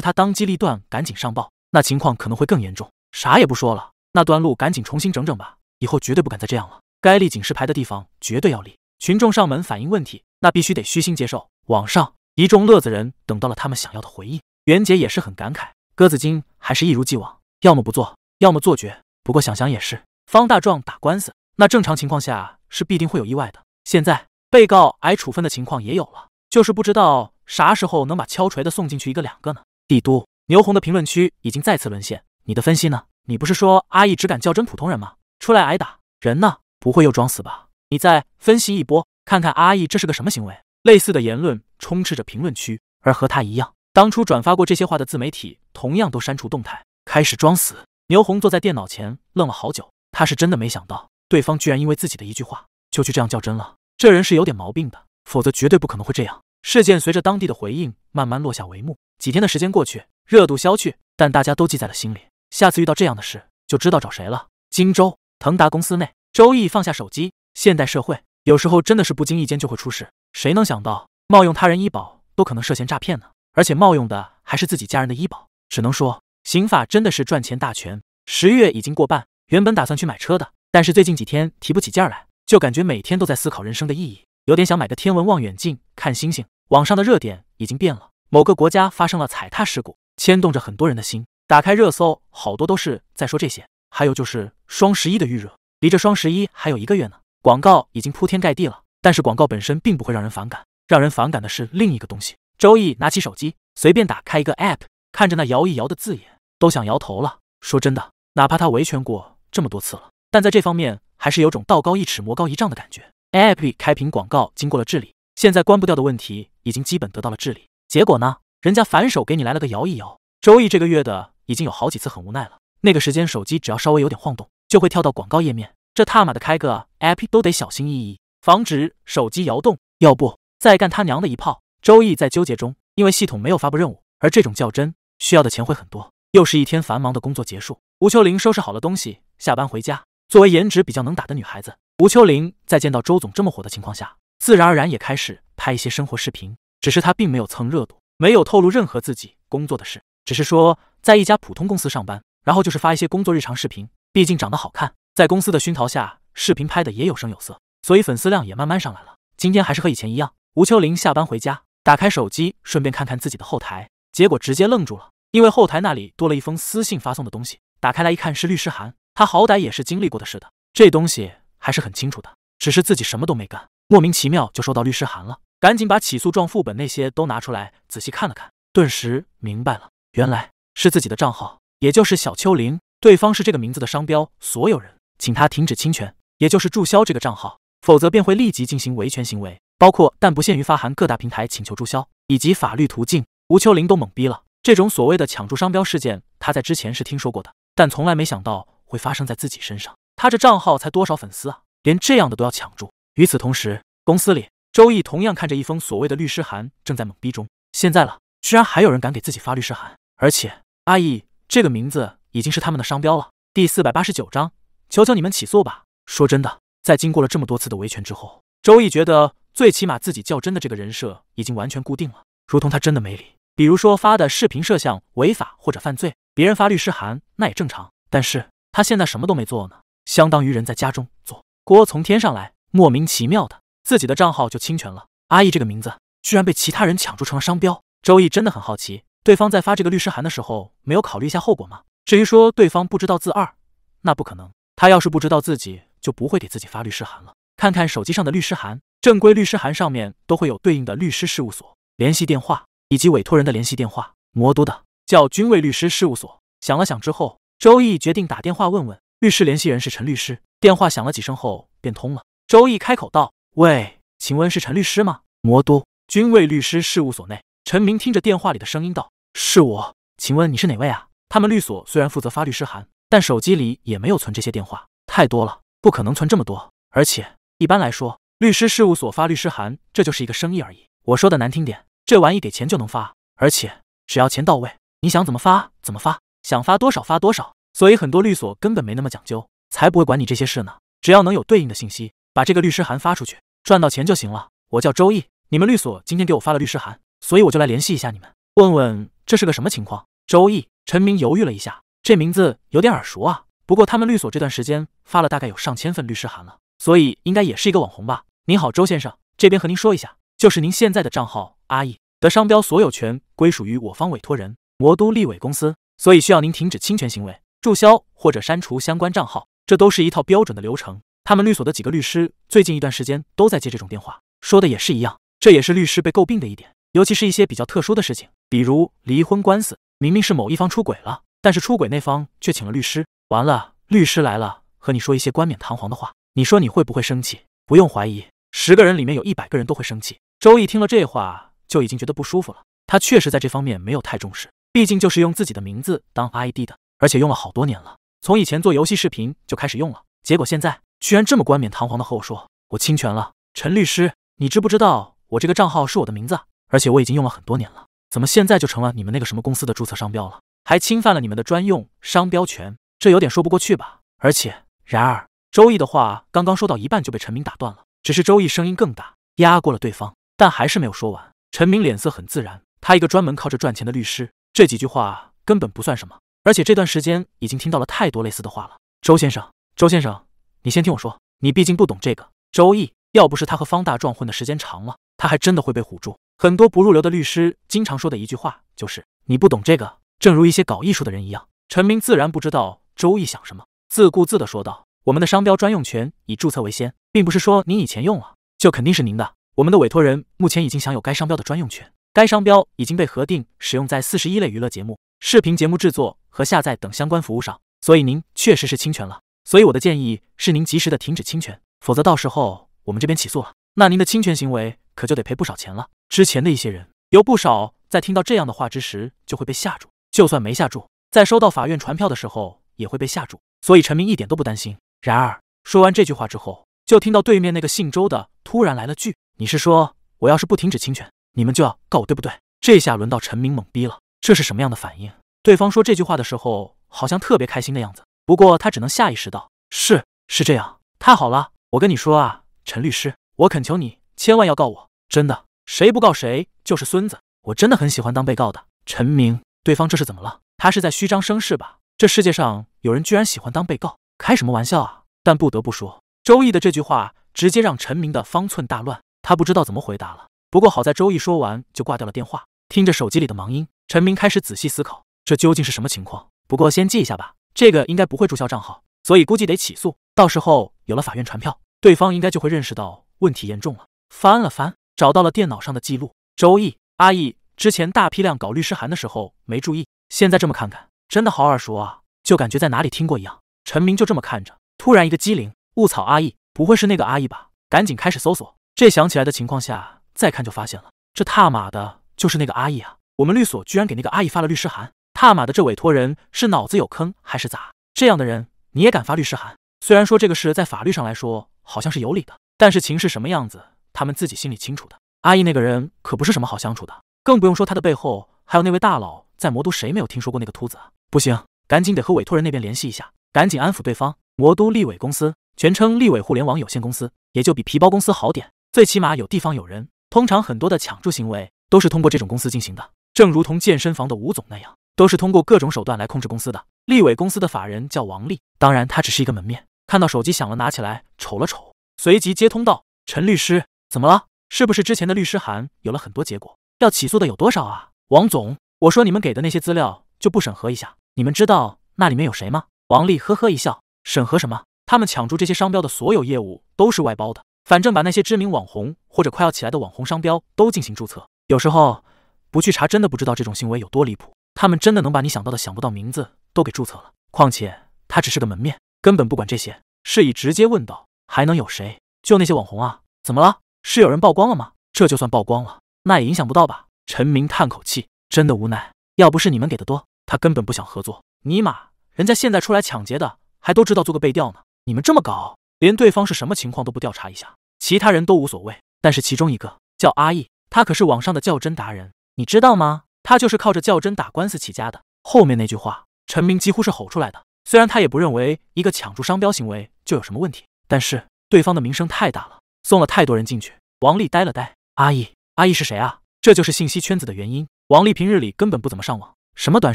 他当机立断，赶紧上报，那情况可能会更严重。啥也不说了，那段路赶紧重新整整吧，以后绝对不敢再这样了。该立警示牌的地方绝对要立。群众上门反映问题，那必须得虚心接受。网上一众乐子人等到了他们想要的回应，袁姐也是很感慨，鸽子精还是一如既往，要么不做，要么做绝。不过想想也是。方大壮打官司，那正常情况下是必定会有意外的。现在被告挨处分的情况也有了，就是不知道啥时候能把敲锤的送进去一个两个呢。帝都牛红的评论区已经再次沦陷，你的分析呢？你不是说阿义只敢较真普通人吗？出来挨打，人呢？不会又装死吧？你再分析一波，看看阿义这是个什么行为？类似的言论充斥着评论区，而和他一样，当初转发过这些话的自媒体同样都删除动态，开始装死。牛红坐在电脑前愣了好久。他是真的没想到，对方居然因为自己的一句话就去这样较真了。这人是有点毛病的，否则绝对不可能会这样。事件随着当地的回应慢慢落下帷幕，几天的时间过去，热度消去，但大家都记在了心里。下次遇到这样的事，就知道找谁了。荆州腾达公司内，周易放下手机。现代社会有时候真的是不经意间就会出事，谁能想到冒用他人医保都可能涉嫌诈骗呢？而且冒用的还是自己家人的医保。只能说刑法真的是赚钱大权。十月已经过半。原本打算去买车的，但是最近几天提不起劲来，就感觉每天都在思考人生的意义，有点想买个天文望远镜看星星。网上的热点已经变了，某个国家发生了踩踏事故，牵动着很多人的心。打开热搜，好多都是在说这些。还有就是双十一的预热，离这双十一还有一个月呢，广告已经铺天盖地了。但是广告本身并不会让人反感，让人反感的是另一个东西。周易拿起手机，随便打开一个 app，看着那摇一摇的字眼，都想摇头了。说真的，哪怕他维权过。这么多次了，但在这方面还是有种道高一尺魔高一丈的感觉。App 开屏广告经过了治理，现在关不掉的问题已经基本得到了治理。结果呢，人家反手给你来了个摇一摇。周易这个月的已经有好几次很无奈了。那个时间手机只要稍微有点晃动，就会跳到广告页面。这踏马的开个 App 都得小心翼翼，防止手机摇动。要不再干他娘的一炮？周易在纠结中，因为系统没有发布任务，而这种较真需要的钱会很多。又是一天繁忙的工作结束，吴秋玲收拾好了东西。下班回家，作为颜值比较能打的女孩子，吴秋玲在见到周总这么火的情况下，自然而然也开始拍一些生活视频。只是她并没有蹭热度，没有透露任何自己工作的事，只是说在一家普通公司上班，然后就是发一些工作日常视频。毕竟长得好看，在公司的熏陶下，视频拍的也有声有色，所以粉丝量也慢慢上来了。今天还是和以前一样，吴秋玲下班回家，打开手机，顺便看看自己的后台，结果直接愣住了，因为后台那里多了一封私信发送的东西。打开来一看，是律师函。他好歹也是经历过的事的，这东西还是很清楚的。只是自己什么都没干，莫名其妙就收到律师函了。赶紧把起诉状副本那些都拿出来，仔细看了看，顿时明白了，原来是自己的账号，也就是小秋玲。对方是这个名字的商标所有人，请他停止侵权，也就是注销这个账号，否则便会立即进行维权行为，包括但不限于发函各大平台请求注销，以及法律途径。吴秋玲都懵逼了，这种所谓的抢注商标事件，他在之前是听说过的，但从来没想到。会发生在自己身上。他这账号才多少粉丝啊，连这样的都要抢注。与此同时，公司里周易同样看着一封所谓的律师函，正在懵逼中。现在了，居然还有人敢给自己发律师函，而且阿易这个名字已经是他们的商标了。第四百八十九章，求求你们起诉吧。说真的，在经过了这么多次的维权之后，周易觉得最起码自己较真的这个人设已经完全固定了，如同他真的没理。比如说发的视频摄像违法或者犯罪，别人发律师函那也正常，但是。他现在什么都没做呢，相当于人在家中坐，锅从天上来，莫名其妙的，自己的账号就侵权了。阿易这个名字居然被其他人抢注成了商标。周易真的很好奇，对方在发这个律师函的时候没有考虑一下后果吗？至于说对方不知道字二，那不可能，他要是不知道自己就不会给自己发律师函了。看看手机上的律师函，正规律师函上面都会有对应的律师事务所联系电话以及委托人的联系电话。魔都的叫君卫律师事务所。想了想之后。周易决定打电话问问律师联系人是陈律师。电话响了几声后便通了。周易开口道：“喂，请问是陈律师吗？”魔都君卫律师事务所内，陈明听着电话里的声音道：“是我，请问你是哪位啊？”他们律所虽然负责发律师函，但手机里也没有存这些电话，太多了，不可能存这么多。而且一般来说，律师事务所发律师函，这就是一个生意而已。我说的难听点，这玩意给钱就能发，而且只要钱到位，你想怎么发怎么发，想发多少发多少。所以很多律所根本没那么讲究，才不会管你这些事呢。只要能有对应的信息，把这个律师函发出去，赚到钱就行了。我叫周毅，你们律所今天给我发了律师函，所以我就来联系一下你们，问问这是个什么情况。周毅，陈明犹豫了一下，这名字有点耳熟啊。不过他们律所这段时间发了大概有上千份律师函了，所以应该也是一个网红吧？您好，周先生，这边和您说一下，就是您现在的账号阿毅的商标所有权归属于我方委托人魔都立伟公司，所以需要您停止侵权行为。注销或者删除相关账号，这都是一套标准的流程。他们律所的几个律师最近一段时间都在接这种电话，说的也是一样。这也是律师被诟病的一点，尤其是一些比较特殊的事情，比如离婚官司，明明是某一方出轨了，但是出轨那方却请了律师。完了，律师来了，和你说一些冠冕堂皇的话，你说你会不会生气？不用怀疑，十个人里面有一百个人都会生气。周易听了这话就已经觉得不舒服了。他确实在这方面没有太重视，毕竟就是用自己的名字当 ID 的。而且用了好多年了，从以前做游戏视频就开始用了，结果现在居然这么冠冕堂皇的和我说我侵权了。陈律师，你知不知道我这个账号是我的名字，而且我已经用了很多年了，怎么现在就成了你们那个什么公司的注册商标了，还侵犯了你们的专用商标权？这有点说不过去吧？而且，然而周易的话刚刚说到一半就被陈明打断了，只是周易声音更大，压过了对方，但还是没有说完。陈明脸色很自然，他一个专门靠着赚钱的律师，这几句话根本不算什么。而且这段时间已经听到了太多类似的话了，周先生，周先生，你先听我说，你毕竟不懂这个《周易》。要不是他和方大壮混的时间长了，他还真的会被唬住。很多不入流的律师经常说的一句话就是：“你不懂这个。”正如一些搞艺术的人一样，陈明自然不知道周易想什么，自顾自地说道：“我们的商标专用权以注册为先，并不是说您以前用了就肯定是您的。我们的委托人目前已经享有该商标的专用权，该商标已经被核定使用在四十一类娱乐节目、视频节目制作。”和下载等相关服务上，所以您确实是侵权了。所以我的建议是您及时的停止侵权，否则到时候我们这边起诉了，那您的侵权行为可就得赔不少钱了。之前的一些人，有不少在听到这样的话之时就会被吓住，就算没吓住，在收到法院传票的时候也会被吓住。所以陈明一点都不担心。然而说完这句话之后，就听到对面那个姓周的突然来了句：“你是说我要是不停止侵权，你们就要告我，对不对？”这下轮到陈明懵逼了，这是什么样的反应？对方说这句话的时候，好像特别开心的样子。不过他只能下意识道：“是是这样，太好了！我跟你说啊，陈律师，我恳求你千万要告我，真的，谁不告谁就是孙子。我真的很喜欢当被告的。”陈明，对方这是怎么了？他是在虚张声势吧？这世界上有人居然喜欢当被告，开什么玩笑啊！但不得不说，周易的这句话直接让陈明的方寸大乱，他不知道怎么回答了。不过好在周易说完就挂掉了电话，听着手机里的忙音，陈明开始仔细思考。这究竟是什么情况？不过先记一下吧，这个应该不会注销账号，所以估计得起诉。到时候有了法院传票，对方应该就会认识到问题严重了。翻了翻，找到了电脑上的记录。周易，阿易之前大批量搞律师函的时候没注意，现在这么看看，真的好耳熟啊，就感觉在哪里听过一样。陈明就这么看着，突然一个机灵，雾草，阿易不会是那个阿易吧？赶紧开始搜索。这想起来的情况下再看，就发现了，这踏马的就是那个阿易啊！我们律所居然给那个阿易发了律师函。踏马的这委托人是脑子有坑还是咋？这样的人你也敢发律师函？虽然说这个事在法律上来说好像是有理的，但是情是什么样子，他们自己心里清楚的。阿姨那个人可不是什么好相处的，更不用说他的背后还有那位大佬。在魔都谁没有听说过那个秃子？啊？不行，赶紧得和委托人那边联系一下，赶紧安抚对方。魔都立伟公司，全称立伟互联网有限公司，也就比皮包公司好点，最起码有地方有人。通常很多的抢注行为都是通过这种公司进行的，正如同健身房的吴总那样。都是通过各种手段来控制公司的。立伟公司的法人叫王立，当然他只是一个门面。看到手机响了，拿起来瞅了瞅，随即接通道：“陈律师，怎么了？是不是之前的律师函有了很多结果？要起诉的有多少啊？”王总，我说你们给的那些资料就不审核一下，你们知道那里面有谁吗？”王立呵呵一笑：“审核什么？他们抢注这些商标的所有业务都是外包的，反正把那些知名网红或者快要起来的网红商标都进行注册。有时候不去查，真的不知道这种行为有多离谱。”他们真的能把你想到的、想不到名字都给注册了？况且他只是个门面，根本不管这些。事已直接问道：“还能有谁？就那些网红啊？怎么了？是有人曝光了吗？这就算曝光了，那也影响不到吧？”陈明叹口气，真的无奈。要不是你们给的多，他根本不想合作。尼玛，人家现在出来抢劫的还都知道做个背调呢，你们这么搞，连对方是什么情况都不调查一下，其他人都无所谓，但是其中一个叫阿义，他可是网上的较真达人，你知道吗？他就是靠着较真打官司起家的。后面那句话，陈明几乎是吼出来的。虽然他也不认为一个抢注商标行为就有什么问题，但是对方的名声太大了，送了太多人进去。王丽呆了呆：“阿姨，阿姨是谁啊？”这就是信息圈子的原因。王丽平日里根本不怎么上网，什么短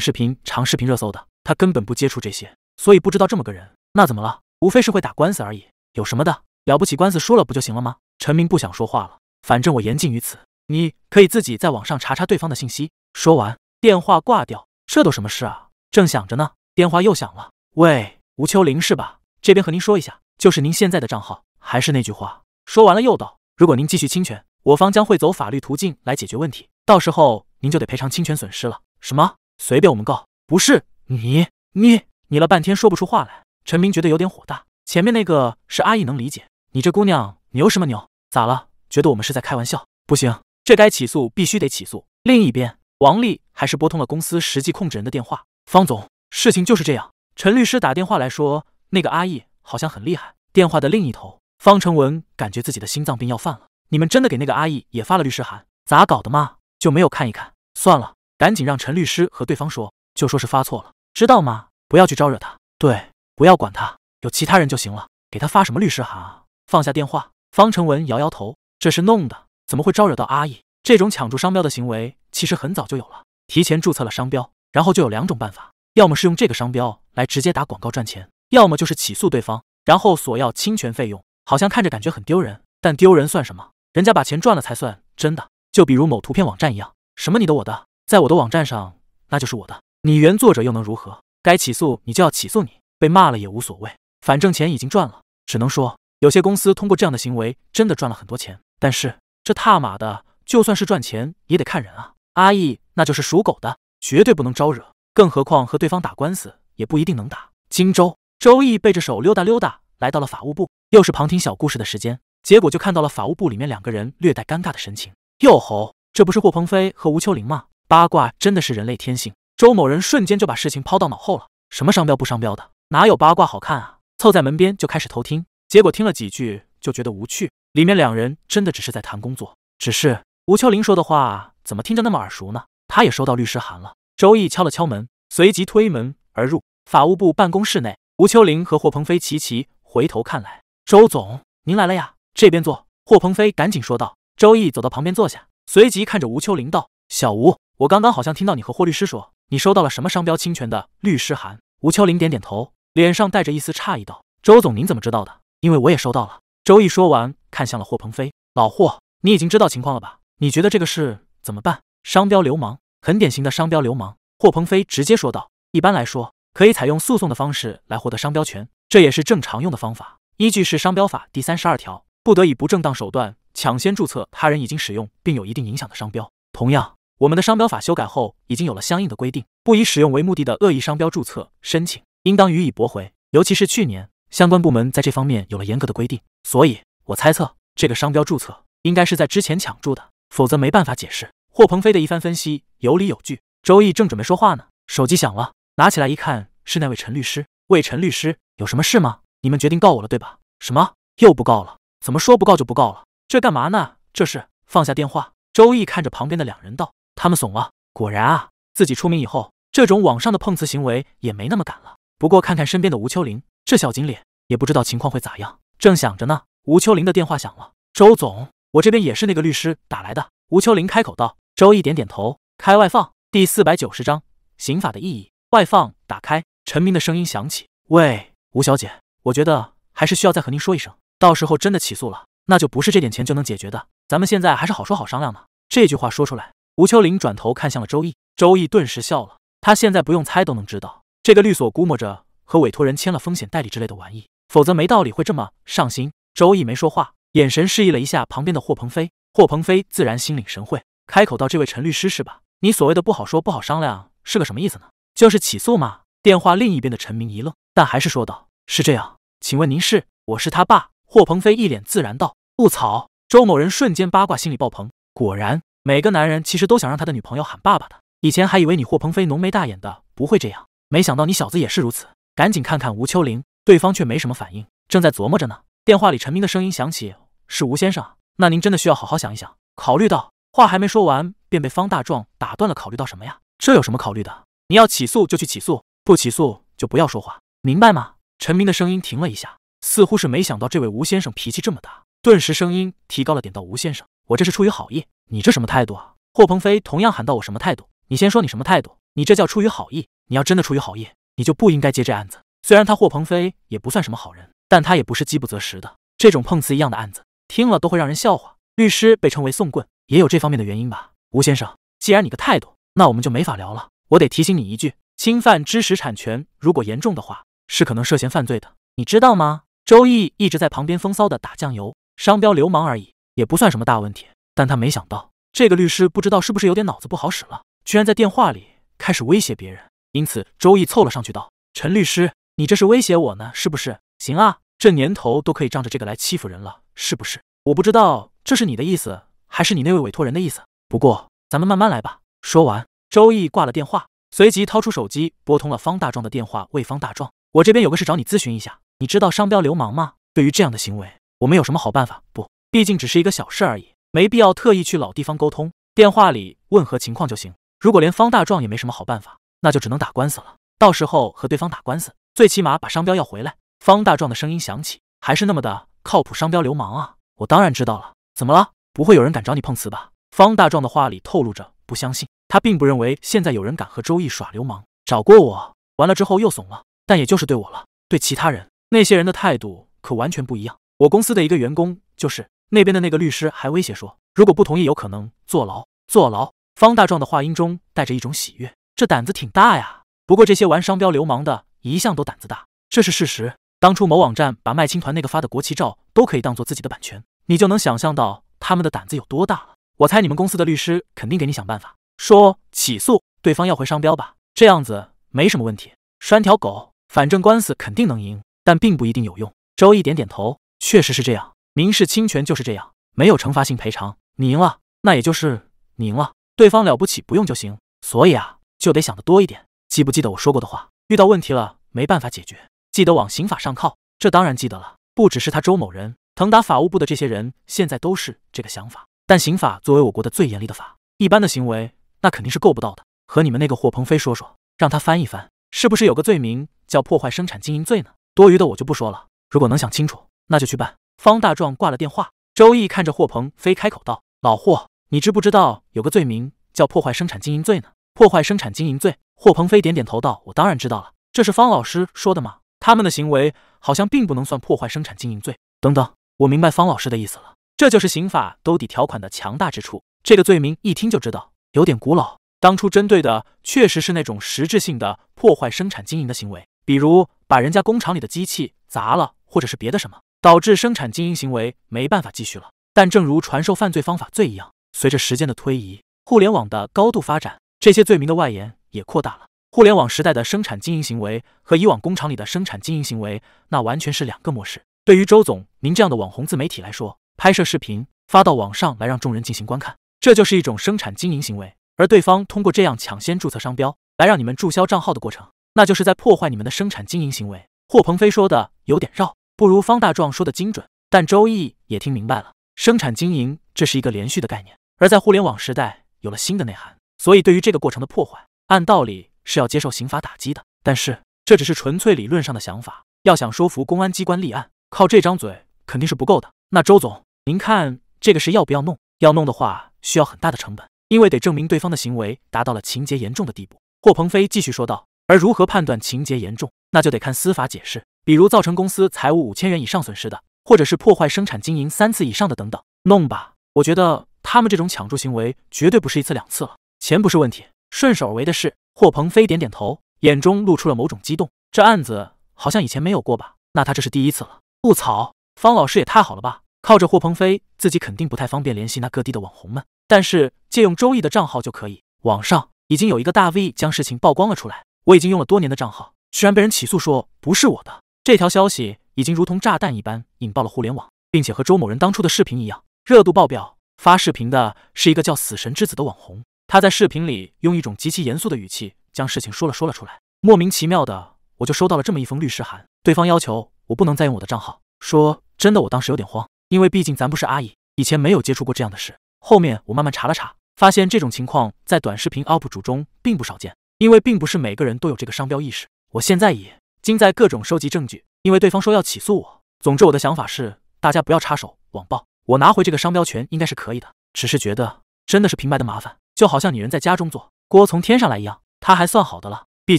视频、长视频、热搜的，他根本不接触这些，所以不知道这么个人。那怎么了？无非是会打官司而已，有什么的？了不起，官司输了不就行了吗？陈明不想说话了，反正我言尽于此，你可以自己在网上查查对方的信息。说完，电话挂掉。这都什么事啊？正想着呢，电话又响了。喂，吴秋玲是吧？这边和您说一下，就是您现在的账号。还是那句话，说完了又道，如果您继续侵权，我方将会走法律途径来解决问题。到时候您就得赔偿侵权损失了。什么？随便我们告？不是你你你了半天说不出话来。陈明觉得有点火大。前面那个是阿姨能理解，你这姑娘牛什么牛？咋了？觉得我们是在开玩笑？不行，这该起诉必须得起诉。另一边。王丽还是拨通了公司实际控制人的电话。方总，事情就是这样。陈律师打电话来说，那个阿义好像很厉害。电话的另一头，方成文感觉自己的心脏病要犯了。你们真的给那个阿义也发了律师函？咋搞的嘛？就没有看一看？算了，赶紧让陈律师和对方说，就说是发错了，知道吗？不要去招惹他。对，不要管他，有其他人就行了。给他发什么律师函啊？放下电话，方成文摇摇头，这是弄的，怎么会招惹到阿义？这种抢注商标的行为其实很早就有了，提前注册了商标，然后就有两种办法：要么是用这个商标来直接打广告赚钱，要么就是起诉对方，然后索要侵权费用。好像看着感觉很丢人，但丢人算什么？人家把钱赚了才算真的。就比如某图片网站一样，什么你的我的，在我的网站上那就是我的，你原作者又能如何？该起诉你就要起诉你，被骂了也无所谓，反正钱已经赚了。只能说有些公司通过这样的行为真的赚了很多钱，但是这踏马的。就算是赚钱也得看人啊，阿义，那就是属狗的，绝对不能招惹。更何况和对方打官司也不一定能打。荆州，周易背着手溜达溜达，来到了法务部，又是旁听小故事的时间。结果就看到了法务部里面两个人略带尴尬的神情。哟吼，这不是霍鹏飞和吴秋玲吗？八卦真的是人类天性。周某人瞬间就把事情抛到脑后了，什么商标不商标的，哪有八卦好看啊？凑在门边就开始偷听，结果听了几句就觉得无趣。里面两人真的只是在谈工作，只是。吴秋玲说的话怎么听着那么耳熟呢？他也收到律师函了。周毅敲了敲门，随即推门而入。法务部办公室内，吴秋玲和霍鹏飞齐齐回头看来：“周总，您来了呀，这边坐。”霍鹏飞赶紧说道。周毅走到旁边坐下，随即看着吴秋玲道：“小吴，我刚刚好像听到你和霍律师说，你收到了什么商标侵权的律师函？”吴秋玲点点头，脸上带着一丝诧异道：“周总，您怎么知道的？因为我也收到了。”周毅说完，看向了霍鹏飞：“老霍，你已经知道情况了吧？”你觉得这个事怎么办？商标流氓，很典型的商标流氓。霍鹏飞直接说道：“一般来说，可以采用诉讼的方式来获得商标权，这也是正常用的方法。依据是商标法第三十二条，不得以不正当手段抢先注册他人已经使用并有一定影响的商标。同样，我们的商标法修改后已经有了相应的规定，不以使用为目的的恶意商标注册申请应当予以驳回。尤其是去年，相关部门在这方面有了严格的规定。所以，我猜测这个商标注册应该是在之前抢注的。”否则没办法解释。霍鹏飞的一番分析有理有据。周易正准备说话呢，手机响了，拿起来一看，是那位陈律师。魏陈律师，有什么事吗？你们决定告我了，对吧？什么？又不告了？怎么说不告就不告了？这干嘛呢？这是放下电话，周易看着旁边的两人道：“他们怂了。果然啊，自己出名以后，这种网上的碰瓷行为也没那么敢了。不过看看身边的吴秋林，这小警脸，也不知道情况会咋样。正想着呢，吴秋林的电话响了，周总。”我这边也是那个律师打来的。”吴秋玲开口道。周易点点头，开外放。第四百九十章《刑法的意义》。外放打开，陈明的声音响起：“喂，吴小姐，我觉得还是需要再和您说一声，到时候真的起诉了，那就不是这点钱就能解决的。咱们现在还是好说好商量呢。”这句话说出来，吴秋玲转头看向了周易，周易顿时笑了。他现在不用猜都能知道，这个律所估摸着和委托人签了风险代理之类的玩意，否则没道理会这么上心。周易没说话。眼神示意了一下旁边的霍鹏飞，霍鹏飞自然心领神会，开口道：“这位陈律师是吧？你所谓的不好说、不好商量是个什么意思呢？就是起诉嘛。”电话另一边的陈明一愣，但还是说道：“是这样，请问您是？我是他爸。”霍鹏飞一脸自然道：“不操！”周某人瞬间八卦心理爆棚，果然每个男人其实都想让他的女朋友喊爸爸的。以前还以为你霍鹏飞浓眉大眼的不会这样，没想到你小子也是如此。赶紧看看吴秋玲，对方却没什么反应，正在琢磨着呢。电话里陈明的声音响起。是吴先生，那您真的需要好好想一想，考虑到……话还没说完，便被方大壮打断了。考虑到什么呀？这有什么考虑的？你要起诉就去起诉，不起诉就不要说话，明白吗？陈明的声音停了一下，似乎是没想到这位吴先生脾气这么大，顿时声音提高了点，到：“吴先生，我这是出于好意，你这什么态度啊？”霍鹏飞同样喊道：“我什么态度？你先说你什么态度？你这叫出于好意？你要真的出于好意，你就不应该接这案子。虽然他霍鹏飞也不算什么好人，但他也不是饥不择食的，这种碰瓷一样的案子。”听了都会让人笑话，律师被称为送棍，也有这方面的原因吧。吴先生，既然你个态度，那我们就没法聊了。我得提醒你一句，侵犯知识产权如果严重的话，是可能涉嫌犯罪的，你知道吗？周易一直在旁边风骚的打酱油，商标流氓而已，也不算什么大问题。但他没想到，这个律师不知道是不是有点脑子不好使了，居然在电话里开始威胁别人。因此，周易凑了上去道：“陈律师，你这是威胁我呢，是不是？行啊，这年头都可以仗着这个来欺负人了。”是不是？我不知道这是你的意思，还是你那位委托人的意思。不过咱们慢慢来吧。说完，周毅挂了电话，随即掏出手机拨通了方大壮的电话，喂，方大壮：“我这边有个事找你咨询一下，你知道商标流氓吗？对于这样的行为，我们有什么好办法？不，毕竟只是一个小事而已，没必要特意去老地方沟通，电话里问和情况就行。如果连方大壮也没什么好办法，那就只能打官司了。到时候和对方打官司，最起码把商标要回来。”方大壮的声音响起，还是那么的。靠谱商标流氓啊！我当然知道了，怎么了？不会有人敢找你碰瓷吧？方大壮的话里透露着不相信，他并不认为现在有人敢和周易耍流氓。找过我，完了之后又怂了，但也就是对我了。对其他人，那些人的态度可完全不一样。我公司的一个员工就是那边的那个律师，还威胁说，如果不同意，有可能坐牢。坐牢。方大壮的话音中带着一种喜悦，这胆子挺大呀。不过这些玩商标流氓的一向都胆子大，这是事实。当初某网站把麦青团那个发的国旗照都可以当做自己的版权，你就能想象到他们的胆子有多大了。我猜你们公司的律师肯定给你想办法，说起诉对方要回商标吧，这样子没什么问题。拴条狗，反正官司肯定能赢，但并不一定有用。周一点点头，确实是这样，民事侵权就是这样，没有惩罚性赔偿，你赢了，那也就是你赢了，对方了不起，不用就行。所以啊，就得想的多一点。记不记得我说过的话？遇到问题了，没办法解决。记得往刑法上靠，这当然记得了。不只是他周某人，腾达法务部的这些人现在都是这个想法。但刑法作为我国的最严厉的法，一般的行为那肯定是够不到的。和你们那个霍鹏飞说说，让他翻一翻，是不是有个罪名叫破坏生产经营罪呢？多余的我就不说了。如果能想清楚，那就去办。方大壮挂了电话，周易看着霍鹏飞开口道：“老霍，你知不知道有个罪名叫破坏生产经营罪呢？”破坏生产经营罪，霍鹏飞点点头道：“我当然知道了，这是方老师说的吗？”他们的行为好像并不能算破坏生产经营罪。等等，我明白方老师的意思了，这就是刑法兜底条款的强大之处。这个罪名一听就知道有点古老，当初针对的确实是那种实质性的破坏生产经营的行为，比如把人家工厂里的机器砸了，或者是别的什么，导致生产经营行为没办法继续了。但正如传授犯罪方法罪一样，随着时间的推移，互联网的高度发展，这些罪名的外延也扩大了。互联网时代的生产经营行为和以往工厂里的生产经营行为，那完全是两个模式。对于周总您这样的网红自媒体来说，拍摄视频发到网上来让众人进行观看，这就是一种生产经营行为。而对方通过这样抢先注册商标来让你们注销账号的过程，那就是在破坏你们的生产经营行为。霍鹏飞说的有点绕，不如方大壮说的精准。但周毅也听明白了，生产经营这是一个连续的概念，而在互联网时代有了新的内涵。所以对于这个过程的破坏，按道理。是要接受刑法打击的，但是这只是纯粹理论上的想法。要想说服公安机关立案，靠这张嘴肯定是不够的。那周总，您看这个事要不要弄？要弄的话，需要很大的成本，因为得证明对方的行为达到了情节严重的地步。霍鹏飞继续说道：“而如何判断情节严重，那就得看司法解释，比如造成公司财务五千元以上损失的，或者是破坏生产经营三次以上的等等。弄吧，我觉得他们这种抢注行为绝对不是一次两次了，钱不是问题，顺手而为的事。”霍鹏飞点点头，眼中露出了某种激动。这案子好像以前没有过吧？那他这是第一次了。卧槽，方老师也太好了吧！靠着霍鹏飞，自己肯定不太方便联系那各地的网红们，但是借用周易的账号就可以。网上已经有一个大 V 将事情曝光了出来，我已经用了多年的账号，居然被人起诉说不是我的。这条消息已经如同炸弹一般引爆了互联网，并且和周某人当初的视频一样，热度爆表。发视频的是一个叫“死神之子”的网红。他在视频里用一种极其严肃的语气将事情说了说了出来。莫名其妙的，我就收到了这么一封律师函，对方要求我不能再用我的账号。说真的，我当时有点慌，因为毕竟咱不是阿姨，以前没有接触过这样的事。后面我慢慢查了查，发现这种情况在短视频 UP 主中并不少见，因为并不是每个人都有这个商标意识。我现在已经在各种收集证据，因为对方说要起诉我。总之，我的想法是大家不要插手网暴，我拿回这个商标权应该是可以的。只是觉得真的是平白的麻烦。就好像女人在家中做锅从天上来一样，他还算好的了。毕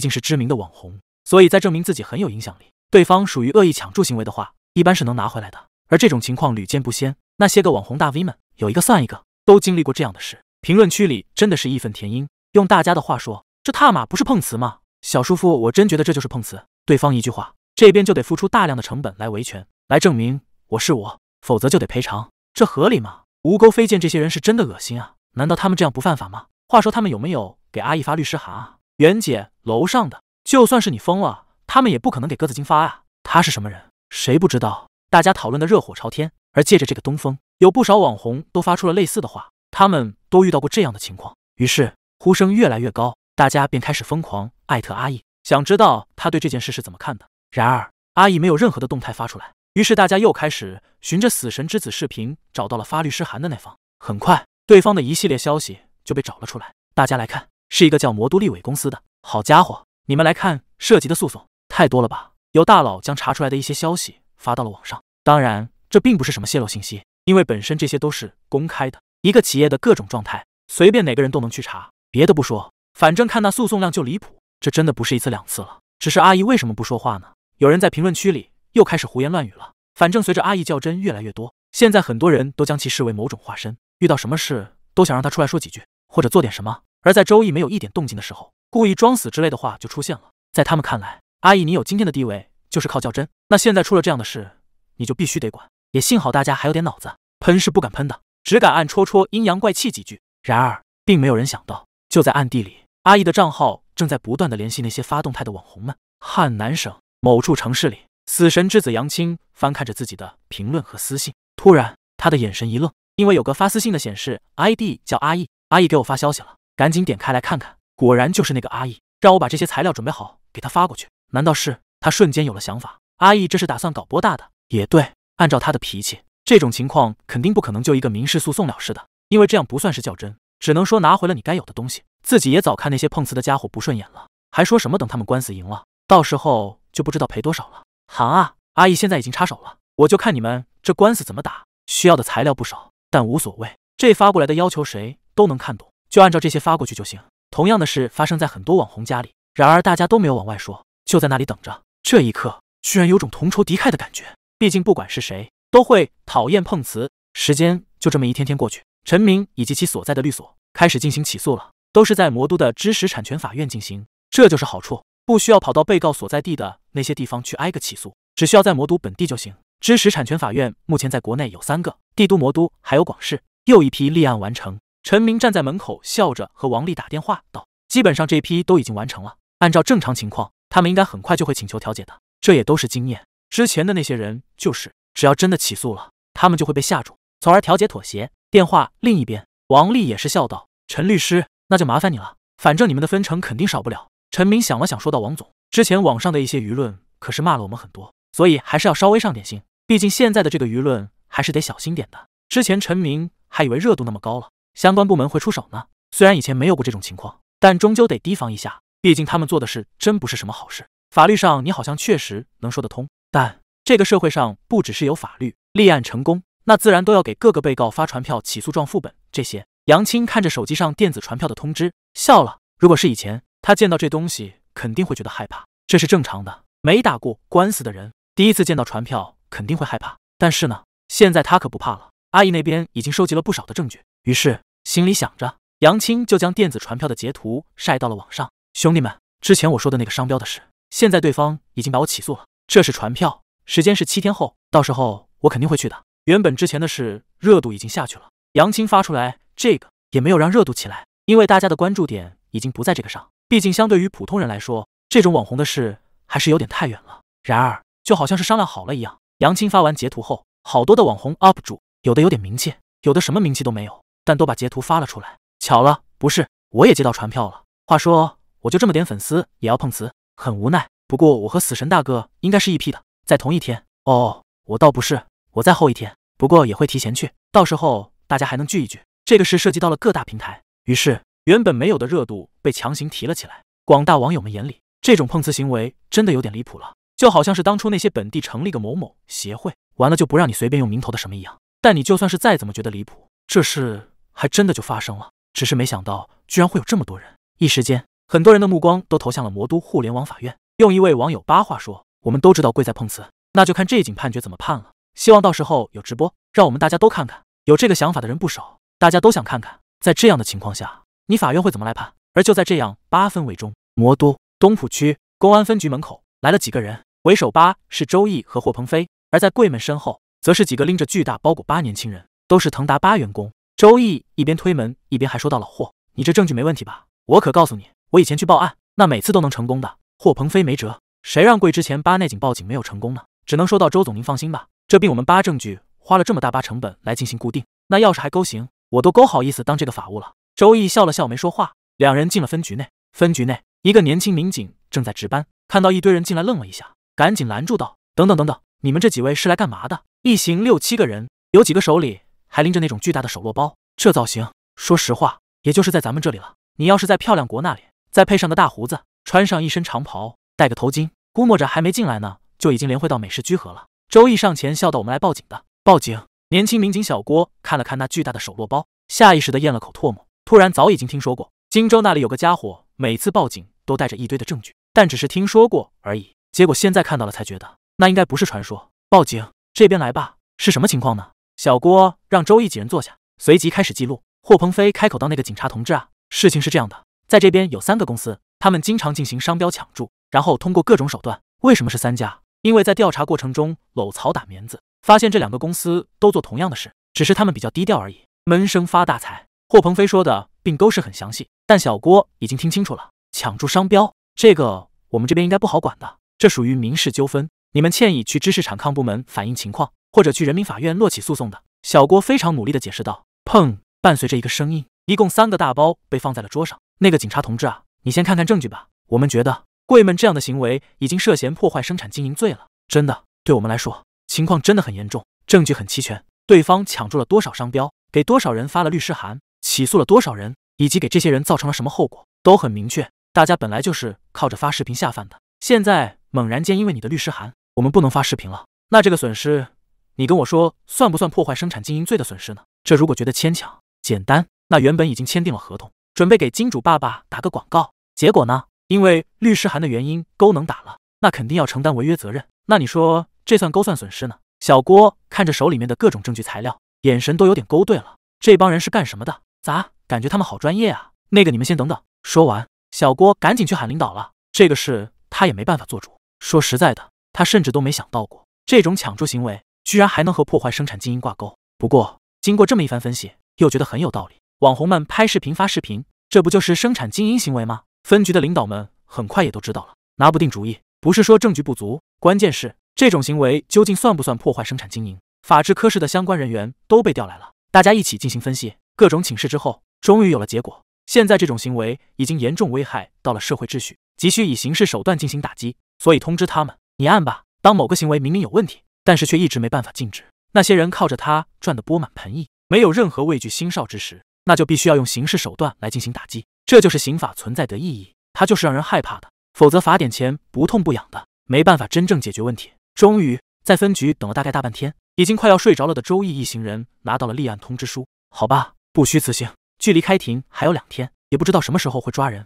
竟是知名的网红，所以，在证明自己很有影响力，对方属于恶意抢注行为的话，一般是能拿回来的。而这种情况屡见不鲜，那些个网红大 V 们有一个算一个，都经历过这样的事。评论区里真的是义愤填膺，用大家的话说，这踏马不是碰瓷吗？小叔父，我真觉得这就是碰瓷。对方一句话，这边就得付出大量的成本来维权，来证明我是我，否则就得赔偿，这合理吗？无钩飞剑，这些人是真的恶心啊！难道他们这样不犯法吗？话说他们有没有给阿姨发律师函啊？袁姐，楼上的，就算是你疯了，他们也不可能给鸽子精发啊！他是什么人？谁不知道？大家讨论的热火朝天，而借着这个东风，有不少网红都发出了类似的话，他们都遇到过这样的情况，于是呼声越来越高，大家便开始疯狂艾特阿毅，想知道他对这件事是怎么看的。然而阿毅没有任何的动态发出来，于是大家又开始循着死神之子视频找到了发律师函的那方，很快。对方的一系列消息就被找了出来，大家来看，是一个叫魔都立伟公司的。好家伙，你们来看涉及的诉讼太多了吧？有大佬将查出来的一些消息发到了网上，当然这并不是什么泄露信息，因为本身这些都是公开的一个企业的各种状态，随便哪个人都能去查。别的不说，反正看那诉讼量就离谱，这真的不是一次两次了。只是阿姨为什么不说话呢？有人在评论区里又开始胡言乱语了。反正随着阿姨较真越来越多，现在很多人都将其视为某种化身。遇到什么事都想让他出来说几句，或者做点什么。而在周易没有一点动静的时候，故意装死之类的话就出现了。在他们看来，阿易你有今天的地位，就是靠较真。那现在出了这样的事，你就必须得管。也幸好大家还有点脑子，喷是不敢喷的，只敢暗戳戳阴阳怪气几句。然而，并没有人想到，就在暗地里，阿易的账号正在不断的联系那些发动态的网红们。汉南省某处城市里，死神之子杨青翻看着自己的评论和私信，突然，他的眼神一愣。因为有个发私信的显示，ID 叫阿义，阿义给我发消息了，赶紧点开来看看，果然就是那个阿义，让我把这些材料准备好给他发过去。难道是他瞬间有了想法？阿义这是打算搞波大的，也对，按照他的脾气，这种情况肯定不可能就一个民事诉讼了事的，因为这样不算是较真，只能说拿回了你该有的东西。自己也早看那些碰瓷的家伙不顺眼了，还说什么等他们官司赢了，到时候就不知道赔多少了。行啊，阿义现在已经插手了，我就看你们这官司怎么打，需要的材料不少。但无所谓，这发过来的要求谁都能看懂，就按照这些发过去就行。同样的事发生在很多网红家里，然而大家都没有往外说，就在那里等着。这一刻，居然有种同仇敌忾的感觉。毕竟不管是谁，都会讨厌碰瓷。时间就这么一天天过去，陈明以及其所在的律所开始进行起诉了，都是在魔都的知识产权法院进行。这就是好处，不需要跑到被告所在地的那些地方去挨个起诉，只需要在魔都本地就行。知识产权法院目前在国内有三个，帝都、魔都还有广市，又一批立案完成。陈明站在门口，笑着和王丽打电话道：“基本上这批都已经完成了，按照正常情况，他们应该很快就会请求调解的。这也都是经验，之前的那些人就是，只要真的起诉了，他们就会被吓住，从而调解妥协。”电话另一边，王丽也是笑道：“陈律师，那就麻烦你了，反正你们的分成肯定少不了。”陈明想了想，说道：“王总，之前网上的一些舆论可是骂了我们很多，所以还是要稍微上点心。”毕竟现在的这个舆论还是得小心点的。之前陈明还以为热度那么高了，相关部门会出手呢。虽然以前没有过这种情况，但终究得提防一下。毕竟他们做的事真不是什么好事。法律上你好像确实能说得通，但这个社会上不只是有法律。立案成功，那自然都要给各个被告发传票、起诉状副本这些。杨青看着手机上电子传票的通知，笑了。如果是以前，他见到这东西肯定会觉得害怕，这是正常的。没打过官司的人，第一次见到传票。肯定会害怕，但是呢，现在他可不怕了。阿姨那边已经收集了不少的证据，于是心里想着，杨青就将电子传票的截图晒到了网上。兄弟们，之前我说的那个商标的事，现在对方已经把我起诉了。这是传票，时间是七天后，到时候我肯定会去的。原本之前的事热度已经下去了，杨青发出来这个也没有让热度起来，因为大家的关注点已经不在这个上。毕竟相对于普通人来说，这种网红的事还是有点太远了。然而，就好像是商量好了一样。杨青发完截图后，好多的网红 UP 主，有的有点名气，有的什么名气都没有，但都把截图发了出来。巧了，不是我也接到传票了。话说，我就这么点粉丝，也要碰瓷，很无奈。不过我和死神大哥应该是一批的，在同一天。哦，我倒不是，我在后一天，不过也会提前去，到时候大家还能聚一聚。这个事涉及到了各大平台，于是原本没有的热度被强行提了起来。广大网友们眼里，这种碰瓷行为真的有点离谱了。就好像是当初那些本地成立个某某协会，完了就不让你随便用名头的什么一样。但你就算是再怎么觉得离谱，这事还真的就发生了。只是没想到居然会有这么多人。一时间，很多人的目光都投向了魔都互联网法院。用一位网友八话说：“我们都知道贵在碰瓷，那就看这警判决怎么判了。希望到时候有直播，让我们大家都看看。”有这个想法的人不少，大家都想看看，在这样的情况下，你法院会怎么来判？而就在这样八分围中，魔都东浦区公安分局门口来了几个人。为首八是周毅和霍鹏飞，而在柜门身后，则是几个拎着巨大包裹八年轻人，都是腾达八员工。周毅一边推门，一边还说道：“老霍，你这证据没问题吧？我可告诉你，我以前去报案，那每次都能成功的。”霍鹏飞没辙，谁让柜之前八内警报警没有成功呢？只能说到周总，您放心吧，这病我们八证据花了这么大八成本来进行固定，那要是还勾行，我都勾好意思当这个法务了。”周毅笑了笑，没说话。两人进了分局内，分局内一个年轻民警正在值班，看到一堆人进来，愣了一下。赶紧拦住道：“等等等等，你们这几位是来干嘛的？”一行六七个人，有几个手里还拎着那种巨大的手落包，这造型，说实话，也就是在咱们这里了。你要是在漂亮国那里，再配上个大胡子，穿上一身长袍，戴个头巾，估摸着还没进来呢，就已经联会到美食居合了。周易上前笑道：“我们来报警的，报警。”年轻民警小郭看了看那巨大的手落包，下意识的咽了口唾沫，突然早已经听说过荆州那里有个家伙，每次报警都带着一堆的证据，但只是听说过而已。结果现在看到了，才觉得那应该不是传说。报警，这边来吧。是什么情况呢？小郭让周易几人坐下，随即开始记录。霍鹏飞开口道：“那个警察同志啊，事情是这样的，在这边有三个公司，他们经常进行商标抢注，然后通过各种手段。为什么是三家？因为在调查过程中搂草打棉子，发现这两个公司都做同样的事，只是他们比较低调而已，闷声发大财。”霍鹏飞说的，并都是很详细，但小郭已经听清楚了。抢注商标，这个我们这边应该不好管的。这属于民事纠纷，你们建议去知识产权部门反映情况，或者去人民法院落起诉讼的。小郭非常努力地解释道。砰！伴随着一个声音，一共三个大包被放在了桌上。那个警察同志啊，你先看看证据吧。我们觉得贵们这样的行为已经涉嫌破坏生产经营罪了。真的，对我们来说，情况真的很严重，证据很齐全。对方抢注了多少商标，给多少人发了律师函，起诉了多少人，以及给这些人造成了什么后果，都很明确。大家本来就是靠着发视频下饭的，现在。猛然间，因为你的律师函，我们不能发视频了。那这个损失，你跟我说算不算破坏生产经营罪的损失呢？这如果觉得牵强，简单，那原本已经签订了合同，准备给金主爸爸打个广告，结果呢，因为律师函的原因，勾能打了，那肯定要承担违约责任。那你说这算勾算损失呢？小郭看着手里面的各种证据材料，眼神都有点勾兑了。这帮人是干什么的？咋感觉他们好专业啊？那个，你们先等等。说完，小郭赶紧去喊领导了。这个事他也没办法做主。说实在的，他甚至都没想到过，这种抢注行为居然还能和破坏生产经营挂钩。不过，经过这么一番分析，又觉得很有道理。网红们拍视频、发视频，这不就是生产经营行为吗？分局的领导们很快也都知道了，拿不定主意。不是说证据不足，关键是这种行为究竟算不算破坏生产经营？法制科室的相关人员都被调来了，大家一起进行分析，各种请示之后，终于有了结果。现在这种行为已经严重危害到了社会秩序，急需以刑事手段进行打击。所以通知他们，你按吧。当某个行为明明有问题，但是却一直没办法禁止，那些人靠着他赚得钵满盆溢，没有任何畏惧心少之时，那就必须要用刑事手段来进行打击。这就是刑法存在的意义，它就是让人害怕的。否则罚点钱不痛不痒的，没办法真正解决问题。终于在分局等了大概大半天，已经快要睡着了的周易一行人拿到了立案通知书。好吧，不虚此行。距离开庭还有两天，也不知道什么时候会抓人。